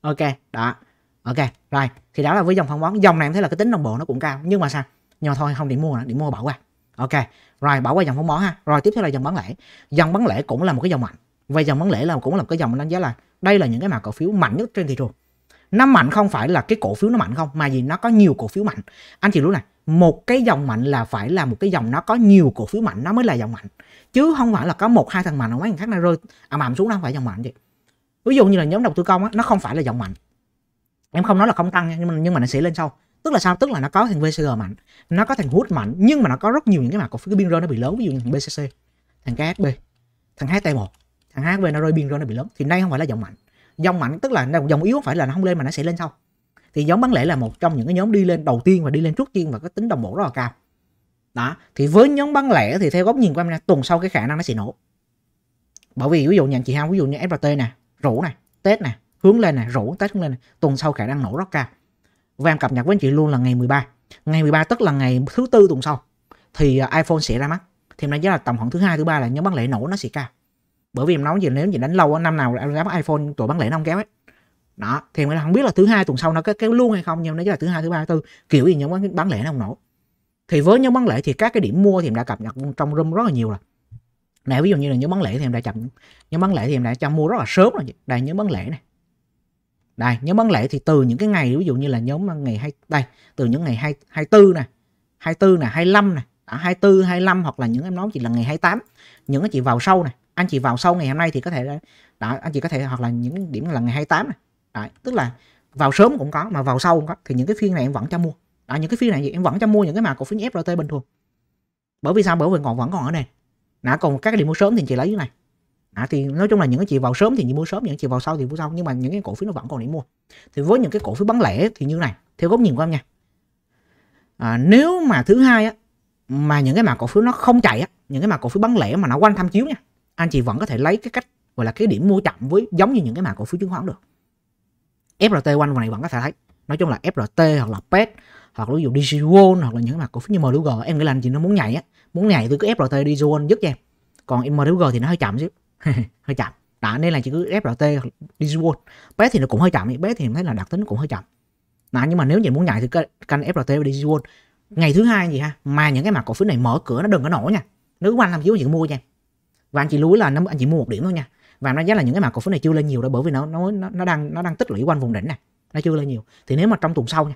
ok đó ok rồi thì đó là với dòng phân bón dòng này em thấy là cái tính đồng bộ nó cũng cao nhưng mà sao nhưng mà thôi không điểm mua nữa điểm mua bỏ qua ok rồi bỏ qua dòng phân bón ha rồi tiếp theo là dòng bán lẻ dòng bán lẻ cũng là một cái dòng mạnh về dòng bán lẻ là cũng là một cái dòng đánh giá là đây là những cái mã cổ phiếu mạnh nhất trên thị trường nó mạnh không phải là cái cổ phiếu nó mạnh không mà gì nó có nhiều cổ phiếu mạnh anh chị lúc này một cái dòng mạnh là phải là một cái dòng nó có nhiều cổ phiếu mạnh nó mới là dòng mạnh chứ không phải là có một hai thằng mạnh ở mấy thằng khác nó rơi à ầm xuống nó không phải dòng mạnh vậy ví dụ như là nhóm đầu tư công á, nó không phải là dòng mạnh em không nói là không tăng nhưng mà nhưng mà nó sẽ lên sau tức là sao tức là nó có thằng VCG mạnh nó có thằng hút mạnh nhưng mà nó có rất nhiều những cái mặt cổ phiếu biên rơi nó bị lớn ví dụ như thằng BCC thằng KSB, thằng HT1 thằng HB nó rơi biên rơi nó bị lớn thì đây không phải là dòng mạnh dòng mạnh tức là dòng yếu phải là nó không lên mà nó sẽ lên sau thì nhóm bán lẻ là một trong những cái nhóm đi lên đầu tiên và đi lên trước tiên và có tính đồng bộ rất là cao đó thì với nhóm bán lẻ thì theo góc nhìn của em là tuần sau cái khả năng nó sẽ nổ bởi vì ví dụ nhà chị hao ví dụ như fpt nè rủ nè tết nè hướng lên nè rủ tết hướng lên nè tuần sau khả năng nổ rất cao và em cập nhật với anh chị luôn là ngày 13 ngày 13 tức là ngày thứ tư tuần sau thì à, iphone sẽ ra mắt thì em đánh là tầm khoảng thứ hai thứ ba là nhóm bán lẻ nổ nó sẽ cao bởi vì em nói gì nếu gì đánh lâu năm nào em gắn iphone tụi bán lẻ nó không kéo ấy đó thì mình không biết là thứ hai tuần sau nó có kéo luôn hay không nhưng nó là thứ hai thứ ba thứ tư kiểu gì nhóm bán, bán lẻ nó không nổi thì với nhóm bán lẻ thì các cái điểm mua thì em đã cập nhật trong room rất là nhiều rồi này ví dụ như là nhóm bán lẻ thì em đã chậm nhóm bán lẻ thì em đã chậm mua rất là sớm rồi đây nhóm bán lẻ này đây nhóm bán lẻ thì từ những cái ngày ví dụ như là nhóm ngày hai đây từ những ngày hai hai tư này hai tư này hai lăm nè hai tư hai năm hoặc là những em nói chỉ là ngày hai tám những cái chị vào sâu này anh chị vào sâu ngày hôm nay thì có thể đã anh chị có thể hoặc là những điểm là ngày 28 này Đấy, tức là vào sớm cũng có mà vào sau cũng có thì những cái phiên này em vẫn cho mua ở những cái phiên này gì em vẫn cho mua những cái mà cổ phiếu như FRT bình thường bởi vì sao bởi vì còn vẫn còn ở đây đã còn các điểm mua sớm thì chị lấy cái này đã, thì nói chung là những cái chị vào sớm thì chị mua sớm những chị vào sau thì mua sau nhưng mà những cái cổ phiếu nó vẫn còn để mua thì với những cái cổ phiếu bán lẻ thì như này theo góc nhìn của em nha à, nếu mà thứ hai á, mà những cái mà cổ phiếu nó không chạy á, những cái mà cổ phiếu bán lẻ mà nó quanh tham chiếu nha anh chị vẫn có thể lấy cái cách gọi là cái điểm mua chậm với giống như những cái mà cổ phiếu chứng khoán được FRT quanh này vẫn có thể thấy nói chung là FRT hoặc là PET hoặc là ví dụ DigiWon hoặc là những mặt cổ phiếu như MLG em nghĩ là anh chị nó muốn nhảy á muốn nhảy thì cứ FRT DigiWon dứt cho em còn MLG thì nó hơi chậm chứ hơi chậm đó nên là chỉ cứ FRT DigiWon PET thì nó cũng hơi chậm PET thì em thấy là đặc tính cũng hơi chậm đó, nhưng mà nếu nhìn muốn nhảy thì canh FRT và DigiWon ngày thứ hai gì ha mà những cái mặt cổ phiếu này mở cửa nó đừng có nổ nha nếu anh làm gì có chuyện mua nha và anh chị lưu ý là anh chị mua một điểm thôi nha và nó giá là những cái mã cổ phiếu này chưa lên nhiều đâu bởi vì nó nó nó đang nó đang tích lũy quanh vùng đỉnh này nó chưa lên nhiều thì nếu mà trong tuần sau nha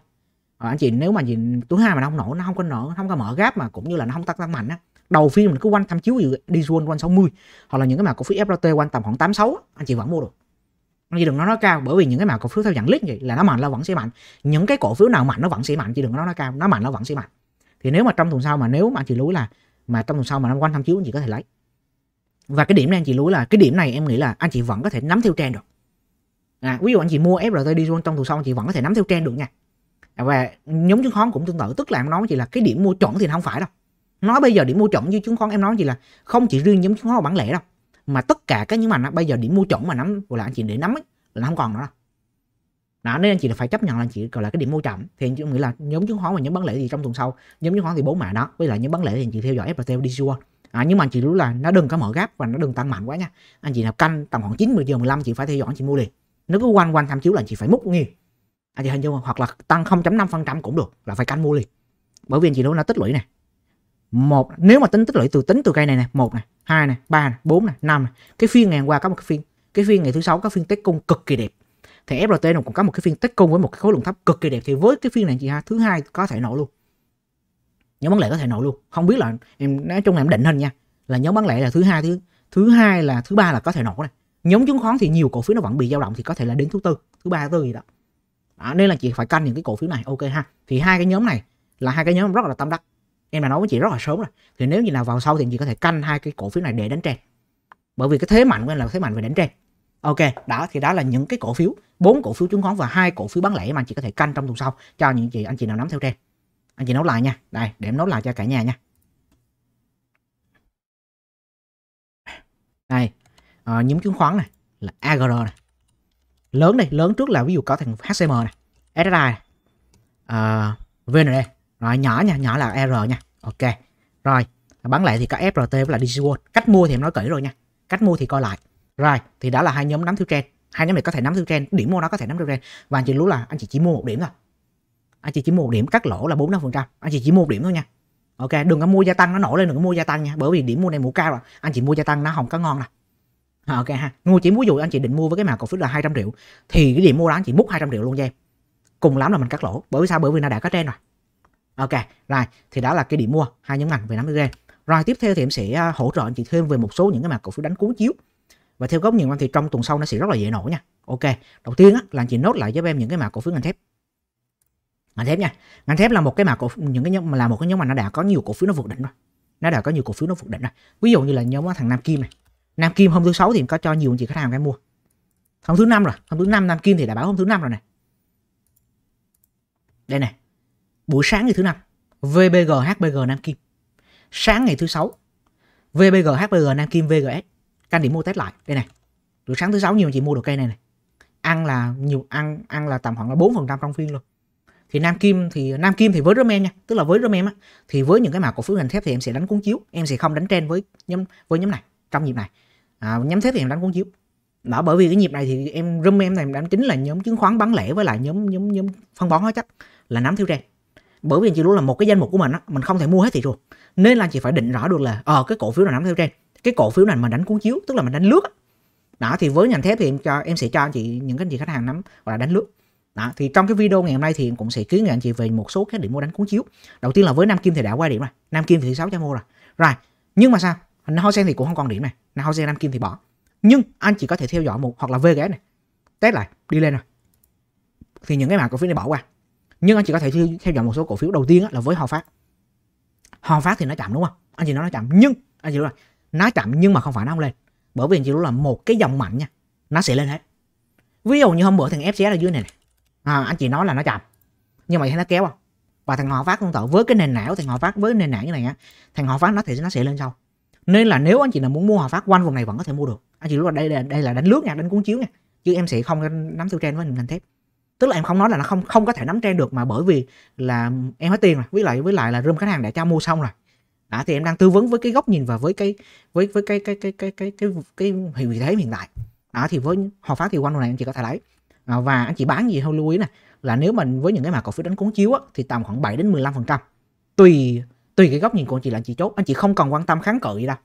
à, anh chị nếu mà nhìn túi hai mà nó không nổ nó không có nổ nó không có mở gáp mà cũng như là nó không tăng tăng mạnh á đầu phiên mình cứ quanh tham chiếu đi xuân quanh 60 hoặc là những cái mã cổ phiếu FLT quanh tầm khoảng 86 anh chị vẫn mua được anh chị đừng nói nó cao bởi vì những cái mã cổ phiếu theo dạng list vậy là nó mạnh là vẫn sẽ mạnh những cái cổ phiếu nào mạnh nó vẫn sẽ mạnh chị đừng nói nó cao nó mạnh nó vẫn sẽ mạnh thì nếu mà trong tuần sau mà nếu mà anh chị lưu là mà trong tuần sau mà nó quanh tham chiếu anh chị có thể lấy và cái điểm này anh chị lưu là cái điểm này em nghĩ là anh chị vẫn có thể nắm theo trend được à, ví dụ anh chị mua FRT đi trong tuần sau anh chị vẫn có thể nắm theo trend được nha và nhóm chứng khoán cũng tương tự tức là em nói với chị là cái điểm mua chuẩn thì không phải đâu nói bây giờ điểm mua chuẩn như chứng khoán em nói với chị là không chỉ riêng nhóm chứng khoán bản lẻ đâu mà tất cả các những mà bây giờ điểm mua chuẩn mà nắm gọi là anh chị để nắm ấy, là nó không còn nữa đâu đó, nên anh chị là phải chấp nhận là anh chị gọi là cái điểm mua chậm thì anh chị nghĩ là nhóm chứng khoán và nhóm bán lẻ thì trong tuần sau nhóm chứng khoán thì bốn mã đó với lại nhóm bán lẻ thì anh chị theo dõi FPT đi à, nhưng mà anh chị lưu là nó đừng có mở gáp và nó đừng tăng mạnh quá nha anh chị nào canh tầm khoảng 9 10 giờ 15 chị phải theo dõi chị mua liền nếu cứ quanh quanh tham chiếu là chị phải múc nghiêng anh chị hình dung hoặc là tăng 0.5% cũng được là phải canh mua liền bởi vì anh chị lưu nó tích lũy này một nếu mà tính tích lũy từ tính từ cây này này một này hai này ba này bốn này năm này cái phiên ngày hôm qua có một cái phiên cái phiên ngày thứ sáu có phiên tết cung cực kỳ đẹp thì FRT nó cũng có một cái phiên tết cung với một cái khối lượng thấp cực kỳ đẹp thì với cái phiên này chị ha thứ hai có thể nổ luôn nhóm bán lẻ có thể nổi luôn không biết là em nói chung là em định hình nha là nhóm bán lẻ là thứ hai thứ thứ hai là thứ ba là có thể nổ này nhóm chứng khoán thì nhiều cổ phiếu nó vẫn bị dao động thì có thể là đến thứ tư thứ ba thứ tư gì đó. đó nên là chị phải canh những cái cổ phiếu này ok ha thì hai cái nhóm này là hai cái nhóm rất là tâm đắc em đã nói với chị rất là sớm rồi thì nếu như nào vào sau thì chị có thể canh hai cái cổ phiếu này để đánh trend bởi vì cái thế mạnh của em là thế mạnh về đánh trend ok đó thì đó là những cái cổ phiếu bốn cổ phiếu chứng khoán và hai cổ phiếu bán lẻ mà chị có thể canh trong tuần sau cho những chị anh chị nào nắm theo trend anh chị nấu lại nha đây để em nấu lại cho cả nhà nha đây à, nhóm chứng khoán này là agr này lớn đây lớn trước là ví dụ có thằng hcm này SRI này à, ờ, vnd rồi nhỏ nha nhỏ là r nha ok rồi bán lại thì có frt với là digiworld cách mua thì em nói kỹ rồi nha cách mua thì coi lại rồi thì đã là hai nhóm nắm theo trend hai nhóm này có thể nắm theo trend điểm mua nó có thể nắm theo trend và anh chị lú là anh chị chỉ mua một điểm thôi anh chị chỉ một điểm cắt lỗ là 45 phần trăm anh chị chỉ một điểm thôi nha ok đừng có mua gia tăng nó nổi lên đừng có mua gia tăng nha bởi vì điểm mua này mua cao rồi anh chị mua gia tăng nó không có ngon nè à, ok ha mua chỉ mua dụ anh chị định mua với cái mã cổ phiếu là 200 triệu thì cái điểm mua đó anh chị múc 200 triệu luôn cho em cùng lắm là mình cắt lỗ bởi vì sao bởi vì nó đã có trên rồi ok rồi thì đó là cái điểm mua hai nhóm ngành về nắm game rồi tiếp theo thì em sẽ à, hỗ trợ anh chị thêm về một số những cái mã cổ phiếu đánh cuốn chiếu và theo góc nhìn anh thì trong tuần sau nó sẽ rất là dễ nổi nha ok đầu tiên á, là anh chị nốt lại giúp em những cái mã cổ phiếu ngành thép ngành thép nha ngành thép là một cái mà cổ những cái nhóm là một cái nhóm mà nó đã có nhiều cổ phiếu nó vượt đỉnh rồi nó đã có nhiều cổ phiếu nó vượt đỉnh rồi ví dụ như là nhóm thằng nam kim này nam kim hôm thứ sáu thì có cho nhiều anh chị khách hàng cái mua hôm thứ năm rồi hôm thứ năm nam kim thì đã báo hôm thứ năm rồi này đây này buổi sáng ngày thứ năm vbg hbg nam kim sáng ngày thứ sáu vbg hbg nam kim vgs canh điểm mua test lại đây này buổi sáng thứ sáu nhiều anh chị mua được cây này này ăn là nhiều ăn ăn là tầm khoảng là bốn phần trăm trong phiên luôn thì Nam Kim thì Nam Kim thì với Roman nha, tức là với Roman á thì với những cái mã cổ phiếu ngành thép thì em sẽ đánh cuốn chiếu, em sẽ không đánh trên với nhóm với nhóm này trong nhịp này. À, nhóm thép thì em đánh cuốn chiếu. Đó bởi vì cái nhịp này thì em rum em này đánh chính là nhóm chứng khoán bán lẻ với lại nhóm nhóm nhóm phân bón hóa chất là nắm theo trên Bởi vì chị luôn là một cái danh mục của mình á, mình không thể mua hết thị trường. Nên là chị phải định rõ được là ờ cái cổ phiếu nào nắm theo trên cái cổ phiếu này mình đánh cuốn chiếu, tức là mình đánh lướt Đó thì với ngành thép thì em cho em sẽ cho chị những cái anh chị khách hàng nắm gọi là đánh lướt đó, thì trong cái video ngày hôm nay thì cũng sẽ kiến nghị anh chị về một số các điểm mua đánh cuốn chiếu đầu tiên là với nam kim thì đã qua điểm rồi nam kim thì sáu trăm mua rồi rồi nhưng mà sao hoa sen thì cũng không còn điểm này hoa sen nam kim thì bỏ nhưng anh chỉ có thể theo dõi một hoặc là vgs này test lại đi lên rồi thì những cái mã cổ phiếu này bỏ qua nhưng anh chỉ có thể theo dõi một số cổ phiếu đầu tiên là với hòa phát hòa phát thì nó chậm đúng không anh chị nói nó chậm nhưng anh chị nói nó chậm nhưng mà không phải nó không lên bởi vì anh chị nói là một cái dòng mạnh nha nó sẽ lên hết ví dụ như hôm bữa thằng fcs ở dưới này, này à, anh chị nói là nó chậm nhưng mà thấy nó kéo không và thằng họ phát tương tự với cái nền não thằng họ phát với nền não như này á thằng họ phát nó thì nó sẽ lên sau nên là nếu anh chị nào muốn mua họ phát quanh vùng này vẫn có thể mua được anh chị lúc là đây đây là đánh lướt nha đánh cuốn chiếu nha chứ em sẽ không nắm theo trend với hình thép tức là em không nói là nó không không có thể nắm trend được mà bởi vì là em hết tiền rồi với lại với lại là rơm khách hàng đã cho mua xong rồi đã thì em đang tư vấn với cái góc nhìn và với cái với với cái cái cái cái cái cái cái, cái, cái, cái, cái hiện tại hiện tại đã thì với họ phát thì quanh vùng này anh chị có thể lấy À, và anh chị bán gì không lưu ý này là nếu mình với những cái mã cổ phiếu đánh cuốn chiếu á, thì tầm khoảng 7 đến 15 phần trăm tùy tùy cái góc nhìn của anh chị là anh chị chốt anh chị không cần quan tâm kháng cự gì đâu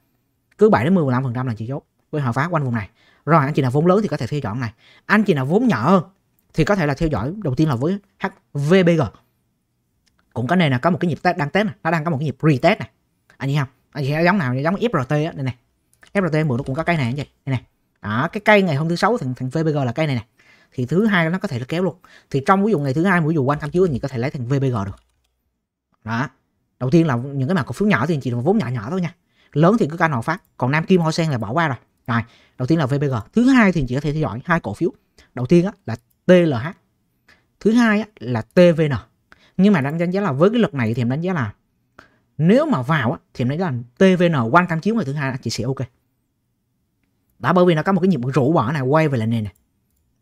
cứ 7 đến 15 phần trăm là anh chị chốt với hợp pháp quanh vùng này rồi anh chị nào vốn lớn thì có thể theo dõi này anh chị nào vốn nhỏ hơn thì có thể là theo dõi đầu tiên là với HVBG cũng cái này là có một cái nhịp test đang test này nó đang có một cái nhịp retest này anh chị không anh chị giống nào giống FRT á này này FRT mượn nó cũng có cây này anh chị này, này đó cái cây ngày hôm thứ sáu thằng thằng VBG là cây này này thì thứ hai nó có thể nó kéo luôn thì trong ví dụ ngày thứ hai ví dụ quan tâm chiếu thì có thể lấy thành vbg được đó đầu tiên là những cái mã cổ phiếu nhỏ thì chỉ là vốn nhỏ nhỏ thôi nha lớn thì cứ canh họ phát còn nam kim hoa sen là bỏ qua rồi rồi đầu tiên là vbg thứ hai thì chỉ có thể theo dõi hai cổ phiếu đầu tiên á, là tlh thứ hai á, là tvn nhưng mà đánh giá là với cái lực này thì em đánh giá là nếu mà vào á, thì em đánh giá là tvn quan tâm chiếu ngày thứ hai là chị sẽ ok đã bởi vì nó có một cái nhịp rũ bỏ này quay về là nền này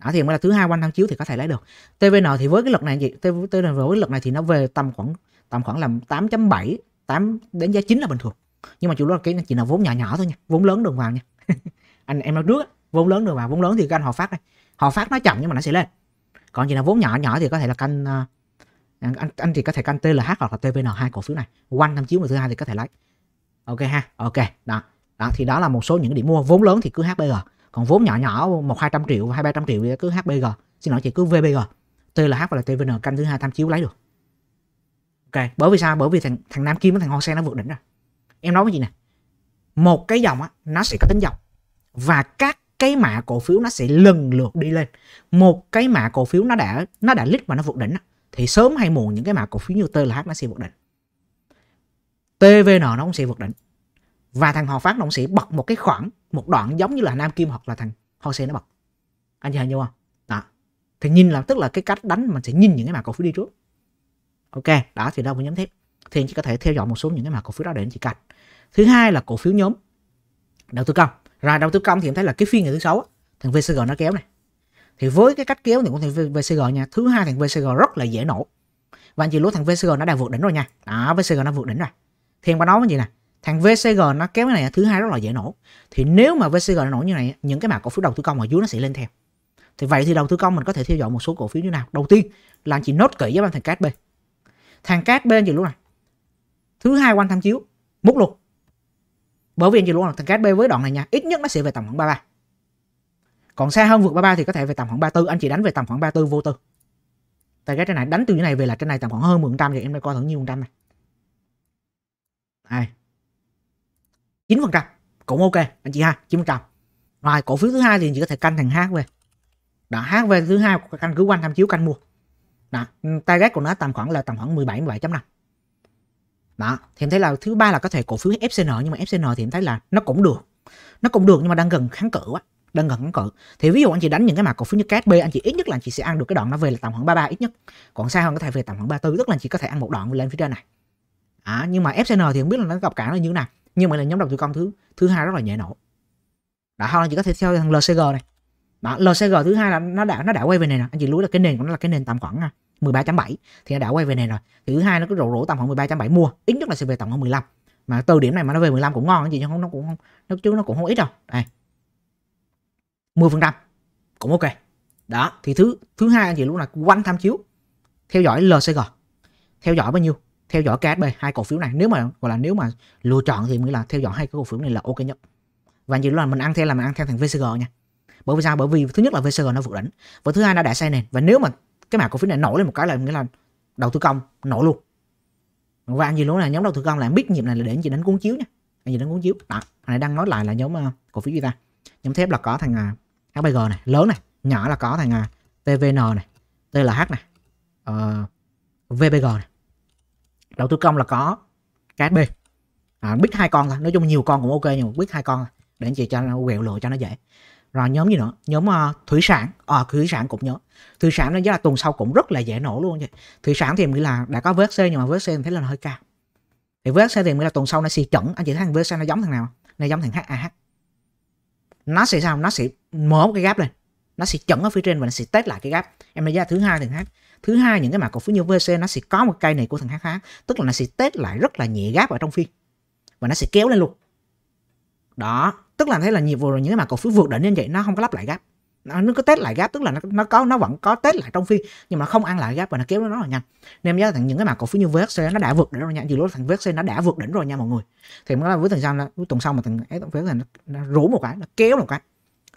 đó thì mới là thứ hai quanh tham chiếu thì có thể lấy được tvn thì với cái luật này gì tvn với luật này thì nó về tầm khoảng tầm khoảng là 8.7 8 đến giá chín là bình thường nhưng mà chủ yếu là cái chỉ là vốn nhỏ nhỏ thôi nha vốn lớn đừng vào nha anh em nói trước vốn lớn đừng vào vốn lớn thì canh họ phát đây họ phát nó chậm nhưng mà nó sẽ lên còn chỉ là vốn nhỏ nhỏ thì có thể là canh à, anh anh thì có thể canh TLH hoặc là TVN hai cổ phiếu này quanh tham chiếu ngày thứ hai thì có thể lấy ok ha ok đó đó thì đó là một số những điểm mua vốn lớn thì cứ HBG còn vốn nhỏ nhỏ một hai trăm triệu hai ba trăm triệu thì cứ HBG xin lỗi chị cứ VBG TLH và là TVN canh thứ hai tham chiếu lấy được ok bởi vì sao bởi vì thằng thằng Nam Kim với thằng Sen nó vượt đỉnh rồi em nói với chị nè một cái dòng á nó sẽ có tính dòng và các cái mã cổ phiếu nó sẽ lần lượt đi lên một cái mã cổ phiếu nó đã nó đã lít mà nó vượt đỉnh thì sớm hay muộn những cái mã cổ phiếu như TLH nó sẽ vượt đỉnh TVN nó cũng sẽ vượt đỉnh và thằng Hòa Phát nó cũng sẽ bật một cái khoảng một đoạn giống như là nam kim hoặc là thằng Jose nó bật anh chị hiểu không đó thì nhìn là tức là cái cách đánh mình sẽ nhìn những cái mã cổ phiếu đi trước ok đó thì đâu có nhóm thép thì anh chị có thể theo dõi một số những cái mã cổ phiếu đó để anh chị cạch thứ hai là cổ phiếu nhóm đầu tư công rồi đầu tư công thì em thấy là cái phiên ngày thứ sáu thằng VCG nó kéo này thì với cái cách kéo thì cũng thằng VCG nha thứ hai thằng VCG rất là dễ nổ và anh chị lúa thằng VCG nó đang vượt đỉnh rồi nha đó VCG nó vượt đỉnh rồi thì em có nói cái gì nè thằng VCG nó kéo cái này thứ hai rất là dễ nổ thì nếu mà VCG nó nổ như này những cái mã cổ phiếu đầu tư công ở dưới nó sẽ lên theo thì vậy thì đầu tư công mình có thể theo dõi một số cổ phiếu như nào đầu tiên là anh chị nốt kỹ với bạn thằng CASB thằng CASB anh chị lúc này thứ hai quan tham chiếu múc luôn bởi vì anh chị luôn là thằng CASB với đoạn này nha ít nhất nó sẽ về tầm khoảng 33 còn xa hơn vượt 33 thì có thể về tầm khoảng 34 anh chị đánh về tầm khoảng 34 vô tư tại cái trên này đánh từ cái này về là trên này tầm khoảng hơn 10% thì em đã coi thử nhiêu phần trăm này đây chín phần trăm cũng ok anh chị ha chín phần trăm rồi cổ phiếu thứ hai thì chị có thể canh thằng HV đó về thứ hai canh cứ quanh tham chiếu canh mua đó target của nó tầm khoảng là tầm khoảng 17 bảy 5 đó thì em thấy là thứ ba là có thể cổ phiếu FCN nhưng mà FCN thì em thấy là nó cũng được nó cũng được nhưng mà đang gần kháng cự quá đang gần kháng cự thì ví dụ anh chị đánh những cái mã cổ phiếu như KSB anh chị ít nhất là anh chị sẽ ăn được cái đoạn nó về là tầm khoảng 33 ít nhất còn xa hơn có thể về tầm khoảng 34 tức là anh chị có thể ăn một đoạn lên phía trên này à, nhưng mà FCN thì không biết là nó gặp cản nó như thế nào nhưng mà là nhóm đầu tư công thứ thứ hai rất là nhẹ nổ đó anh chị có thể theo thằng LCG này đó, LCG thứ hai là nó đã nó đã quay về này nè anh chị lưu là cái nền của nó là cái nền tầm khoảng 13.7 à, thì nó đã quay về này rồi thứ hai nó cứ rổ rổ tầm khoảng 13.7 mua ít nhất là sẽ về tầm khoảng 15 mà từ điểm này mà nó về 15 cũng ngon anh chị nhưng không nó cũng không nó chứ nó cũng không ít đâu đây 10 phần trăm cũng ok đó thì thứ thứ hai anh chị luôn là quanh tham chiếu theo dõi LCG theo dõi bao nhiêu theo dõi KSB hai cổ phiếu này nếu mà gọi là nếu mà lựa chọn thì mới là theo dõi hai cái cổ phiếu này là ok nhất và nhiều lần mình ăn theo là mình ăn theo thằng VCG nha bởi vì sao bởi vì thứ nhất là VCG nó vượt đỉnh và thứ hai nó đã xây nền và nếu mà cái mã cổ phiếu này nổi lên một cái là nghĩa là đầu tư công nổi luôn và anh gì lúc này nhóm đầu tư công là biết nhịp này là để anh chị đánh cuốn chiếu nha anh chị đánh cuốn chiếu đó này đang nói lại là nhóm uh, cổ phiếu gì ta nhóm thép là có thằng uh, ờ, HBG này lớn này nhỏ là có thằng uh, ờ, TVN này TLH này uh, VBG này đầu tư công là có KSB à, biết hai con thôi nói chung nhiều con cũng ok nhưng biết hai con để anh chị cho nó quẹo lựa cho nó dễ rồi nhóm gì nữa nhóm uh, thủy sản à, thủy sản cũng nhớ thủy sản nó rất là tuần sau cũng rất là dễ nổ luôn vậy thủy sản thì em nghĩ là đã có vết c nhưng mà vết c em thấy là nó hơi cao thì vết c thì em nghĩ là tuần sau nó xì chuẩn anh chị thấy thằng vết c nó giống thằng nào nó giống thằng HAH nó sẽ sao nó sẽ mở một cái gap lên nó sẽ chuẩn ở phía trên và nó sẽ test lại cái gap em nói ra thứ hai thằng h thứ hai những cái mã cổ phiếu như VC nó sẽ có một cây này của thằng HH tức là nó sẽ test lại rất là nhẹ gáp ở trong phiên và nó sẽ kéo lên luôn đó tức là thấy là nhiều vừa rồi những cái mã cổ phiếu vượt đỉnh như vậy nó không có lắp lại gáp nó, nó có test lại gáp tức là nó, nó có nó vẫn có test lại trong phiên nhưng mà không ăn lại gáp và nó kéo nó rất là nhanh nên nhớ thằng những cái mã cổ phiếu như vc nó đã vượt đỉnh rồi nha dù lúc thằng vc nó đã vượt đỉnh rồi nha mọi người thì mới là với tuần sau là tuần sau mà thằng VSC nó, nó rủ một cái nó kéo một cái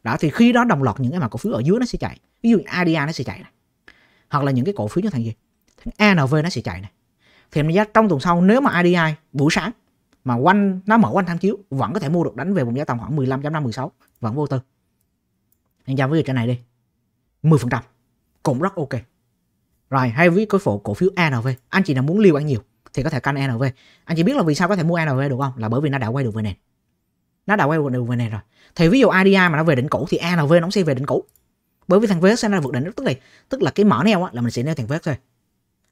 đó thì khi đó đồng loạt những cái mã cổ phiếu ở dưới nó sẽ chạy ví dụ ADA nó sẽ chạy này hoặc là những cái cổ phiếu như thằng gì thằng ANV nó sẽ chạy này thì mình giá trong tuần sau nếu mà IDI buổi sáng mà quanh nó mở quanh tham chiếu vẫn có thể mua được đánh về vùng giá tầm khoảng 15.5 16 vẫn vô tư anh giao với việc cái này đi 10% cũng rất ok rồi hay với cái phụ cổ phiếu ANV anh chị nào muốn liều ăn nhiều thì có thể canh ANV anh chị biết là vì sao có thể mua ANV được không là bởi vì nó đã quay được về nền nó đã quay được về nền rồi thì ví dụ IDI mà nó về đỉnh cũ thì ANV nó cũng sẽ về đỉnh cũ bởi vì thằng vế sẽ ra vượt đỉnh tức là tức là cái mở neo á là mình sẽ neo thằng vế thôi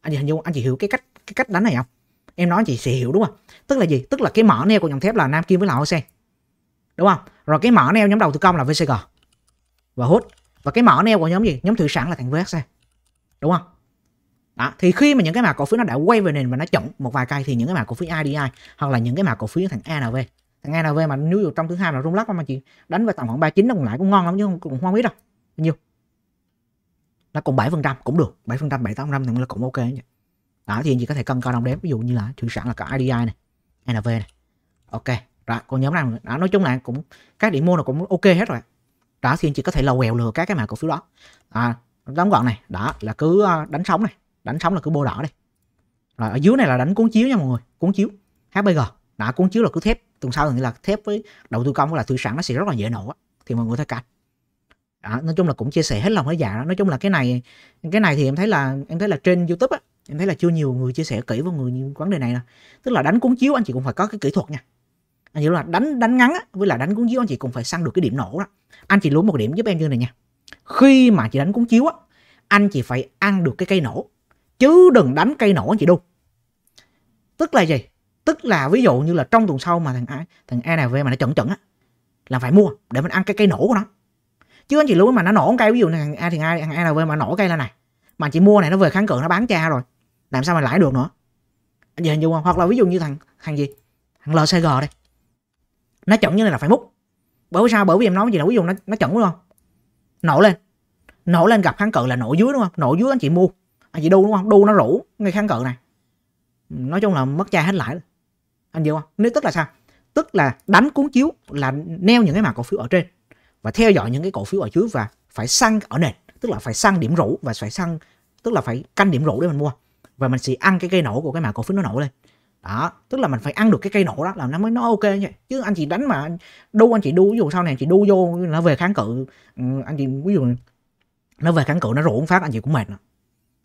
anh chị hình dung anh chị hiểu cái cách cái cách đánh này không em nói anh chị sẽ hiểu đúng không tức là gì tức là cái mở neo của dòng thép là nam kim với là hoa sen đúng không rồi cái mở neo nhóm đầu tư công là vcg và hút và cái mở neo của nhóm gì nhóm thủy sản là thằng vs đúng không đó thì khi mà những cái mã cổ phiếu nó đã quay về nền và nó chậm một vài cây thì những cái mã cổ phiếu IDI hoặc là những cái mã cổ phiếu thằng ANV thằng ANV mà nếu dù trong thứ hai là rung lắc mà chị đánh vào tầm khoảng 39 nó còn lại cũng ngon lắm chứ không, cũng không biết đâu bao nhiêu nó còn 7% cũng được 7% 7 8% thì là cũng ok nhỉ đó thì anh chị có thể cân cao đồng đếm ví dụ như là thủy sản là cả IDI này NV này ok đó còn nhóm này đó nói chung là cũng các điểm mua là cũng ok hết rồi đó thì anh chị có thể lầu quẹo lừa các cái mã cổ phiếu đó à, đóng gọn này đó là cứ ờ, đánh sóng này đánh sóng là cứ bô đỏ đây rồi ở dưới này là đánh cuốn chiếu nha mọi người cuốn chiếu HBG đã cuốn chiếu là cứ thép tuần sau thì là thép với đầu tư công là thủy sản nó sẽ rất là dễ nổ thì mọi người thấy cạnh à, nói chung là cũng chia sẻ hết lòng hết dạ đó. nói chung là cái này cái này thì em thấy là em thấy là trên youtube á em thấy là chưa nhiều người chia sẻ kỹ vào người vấn đề này nè tức là đánh cuốn chiếu anh chị cũng phải có cái kỹ thuật nha anh hiểu là đánh đánh ngắn á, với là đánh cuốn chiếu anh chị cũng phải săn được cái điểm nổ đó anh chị luôn một điểm giúp em như này nha khi mà chị đánh cuốn chiếu á anh chị phải ăn được cái cây nổ chứ đừng đánh cây nổ anh chị đâu tức là gì tức là ví dụ như là trong tuần sau mà thằng A, thằng E này về mà nó chuẩn chuẩn á là phải mua để mình ăn cái cây nổ của nó chứ anh chị lưu mà nó nổ cây ví dụ này thằng a thì a thằng alv mà nổ cây lên này mà chị mua này nó về kháng cự nó bán cha rồi làm sao mà lãi được nữa anh chị hình dung không hoặc là ví dụ như thằng thằng gì thằng lcg đây nó chuẩn như này là phải múc bởi vì sao bởi vì em nói gì là ví dụ nó nó chuẩn đúng không nổ lên nổ lên gặp kháng cự là nổ dưới đúng không nổ dưới anh chị mua anh chị đu đúng không đu nó rủ ngay kháng cự này nói chung là mất cha hết lãi anh hiểu không nếu tức là sao tức là đánh cuốn chiếu là neo những cái mã cổ phiếu ở trên và theo dõi những cái cổ phiếu ở trước và phải săn ở nền tức là phải săn điểm rũ và phải săn tức là phải canh điểm rũ để mình mua và mình sẽ ăn cái cây nổ của cái mã cổ phiếu nó nổ lên đó tức là mình phải ăn được cái cây nổ đó là nó mới nó ok nhỉ chứ anh chị đánh mà đu anh chị đu ví dụ sau này anh chị đu vô nó về kháng cự ừ, anh chị ví dụ nó về kháng cự nó rủ phát anh chị cũng mệt nữa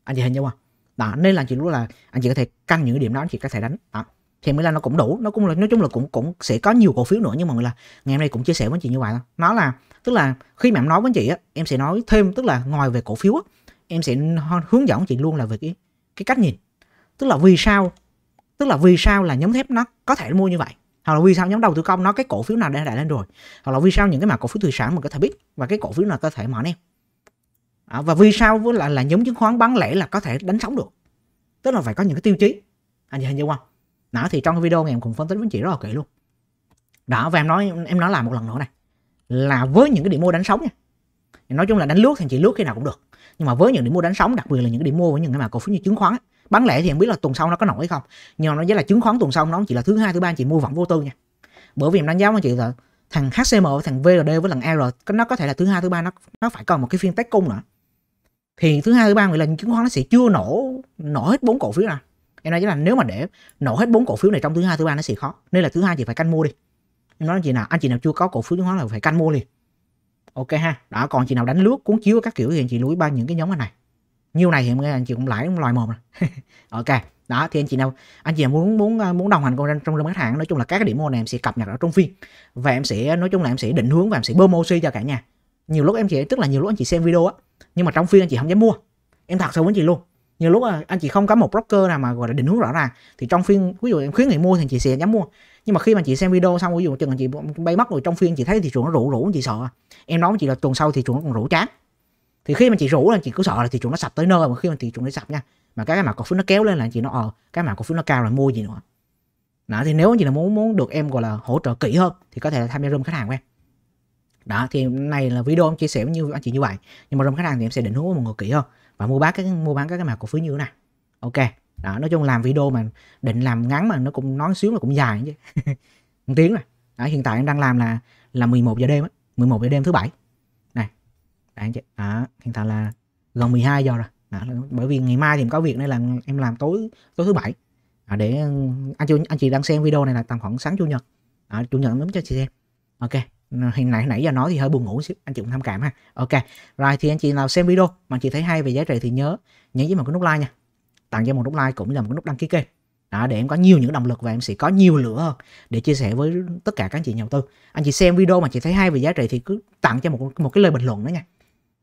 anh chị hình như không à? đó nên là anh chị lúc là anh chị có thể căn những điểm đó anh chị có thể đánh đó thì mới là nó cũng đủ nó cũng là nói chung là cũng cũng sẽ có nhiều cổ phiếu nữa nhưng mà là ngày hôm nay cũng chia sẻ với chị như vậy đó. nó là tức là khi mà em nói với chị á em sẽ nói thêm tức là ngoài về cổ phiếu á em sẽ hướng dẫn chị luôn là về cái cái cách nhìn tức là vì sao tức là vì sao là nhóm thép nó có thể mua như vậy hoặc là vì sao nhóm đầu tư công nó cái cổ phiếu nào đã đã lên rồi hoặc là vì sao những cái mà cổ phiếu thủy sản mình có thể biết và cái cổ phiếu nào có thể mở em à, và vì sao với là là nhóm chứng khoán bán lẻ là có thể đánh sóng được tức là phải có những cái tiêu chí anh à, hình như không đó thì trong cái video này em cũng phân tích với chị rất là kỹ luôn đó và em nói em nói lại một lần nữa này là với những cái điểm mua đánh sóng nha nói chung là đánh lướt thì chị lướt khi nào cũng được nhưng mà với những điểm mua đánh sóng đặc biệt là những điểm mua với những cái mà cổ phiếu như chứng khoán bán lẻ thì em biết là tuần sau nó có nổi không nhưng mà nó với là chứng khoán tuần sau nó chỉ là thứ hai thứ ba chị mua vẫn vô tư nha bởi vì em đánh giá với chị là thằng HCM thằng VRD với thằng R nó có thể là thứ hai thứ ba nó nó phải còn một cái phiên test cung nữa thì thứ hai thứ ba người là chứng khoán nó sẽ chưa nổ nổ hết bốn cổ phiếu nào em nói chính là nếu mà để nổ hết bốn cổ phiếu này trong thứ hai thứ ba nó sẽ khó nên là thứ hai chị phải canh mua đi em nói chị nào anh chị nào chưa có cổ phiếu chứng khoán là phải canh mua liền ok ha đó còn chị nào đánh lướt cuốn chiếu các kiểu thì anh chị lũi ba những cái nhóm này nhiêu này hiện anh chị cũng lãi cũng lòi mồm rồi ok đó thì anh chị nào anh chị nào muốn muốn à, muốn đồng hành con trong trong bán hàng nói chung là các cái điểm mua này em sẽ cập nhật ở trong phiên và em sẽ nói chung là em sẽ định hướng và em sẽ bơm oxy cho cả nhà nhiều lúc em chị tức là nhiều lúc anh chị xem video á nhưng mà trong phiên anh chị không dám mua em thật sự với chị luôn nhiều lúc là anh chị không có một broker nào mà gọi là định hướng rõ ràng thì trong phiên ví dụ em khuyến nghị mua thì chị sẽ dám mua nhưng mà khi mà chị xem video xong ví dụ chừng chị bay mất rồi trong phiên chị thấy thị trường nó rủ rủ chị sợ em nói với chị là tuần sau thị trường nó còn rủ chán thì khi mà chị rủ là chị cứ sợ là thị trường nó sập tới nơi mà khi mà thị trường nó sập nha mà cái mà cổ phiếu nó kéo lên là chị nó ờ cái mà cổ phiếu nó cao là mua gì nữa đó thì nếu anh chị là muốn muốn được em gọi là hỗ trợ kỹ hơn thì có thể là tham gia room khách hàng của em đó thì này là video em chia sẻ với như anh chị như vậy nhưng mà room khách hàng thì em sẽ định hướng với mọi người kỹ hơn và mua bán cái mua bán các cái mã cổ phiếu như thế này ok đó nói chung làm video mà định làm ngắn mà nó cũng nói xíu là cũng dài chứ một tiếng rồi đó, hiện tại em đang làm là là 11 giờ đêm á 11 giờ đêm thứ bảy này đấy chị đó, hiện tại là gần 12 giờ rồi đó, bởi vì ngày mai thì có việc nên là em làm tối tối thứ bảy đó, để ừ, anh chị anh chị đang xem video này là tầm khoảng sáng chủ nhật đó, chủ nhật em cho chị xem ok hình nãy nãy giờ nói thì hơi buồn ngủ xíu anh chị cũng tham cảm ha ok rồi thì anh chị nào xem video mà anh chị thấy hay về giá trị thì nhớ nhấn với một cái nút like nha tặng cho một nút like cũng là một nút đăng ký kênh đó, để em có nhiều những động lực và em sẽ có nhiều lửa hơn để chia sẻ với tất cả các anh chị nhà đầu tư anh chị xem video mà chị thấy hay về giá trị thì cứ tặng cho một một cái lời bình luận đó nha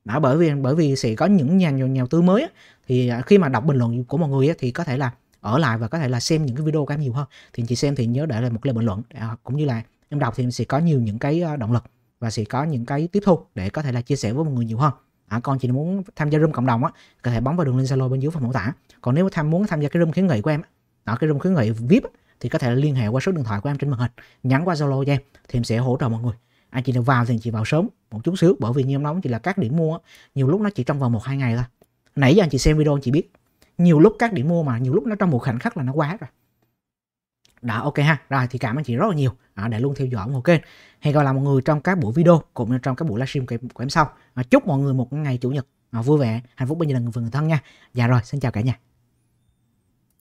đó, bởi vì bởi vì sẽ có những nhà nhà đầu tư mới thì à, khi mà đọc bình luận của mọi người thì có thể là ở lại và có thể là xem những cái video của em nhiều hơn thì chị xem thì nhớ để lại một lời bình luận à, cũng như là em đọc thì em sẽ có nhiều những cái ờ, động lực và sẽ có những cái tiếp thu để có thể là chia sẻ với mọi người nhiều hơn à, còn chị muốn tham gia room cộng đồng á có thể bấm vào đường link zalo bên dưới phần mô tả còn nếu tham muốn tham gia cái room khuyến nghị của em đó cái room khuyến nghị vip thì có thể liên hệ qua số điện thoại của em trên màn hình nhắn qua zalo cho em thì em sẽ hỗ trợ mọi người anh à, chị nào vào thì chị vào sớm một chút xíu bởi vì như em nói chỉ là các điểm mua nhiều lúc nó chỉ trong vòng một hai ngày thôi nãy giờ anh chị xem video anh chị biết nhiều lúc các điểm mua mà nhiều lúc nó trong một khoảnh khắc là nó quá rồi đó ok ha. Rồi thì cảm ơn chị rất là nhiều à, để luôn theo dõi ủng hộ kênh. Hẹn gặp lại mọi người trong các buổi video cũng như trong các buổi livestream của, của em sau. À, chúc mọi người một ngày chủ nhật à, vui vẻ, hạnh phúc bên gia đình và người thân nha. Dạ rồi, xin chào cả nhà.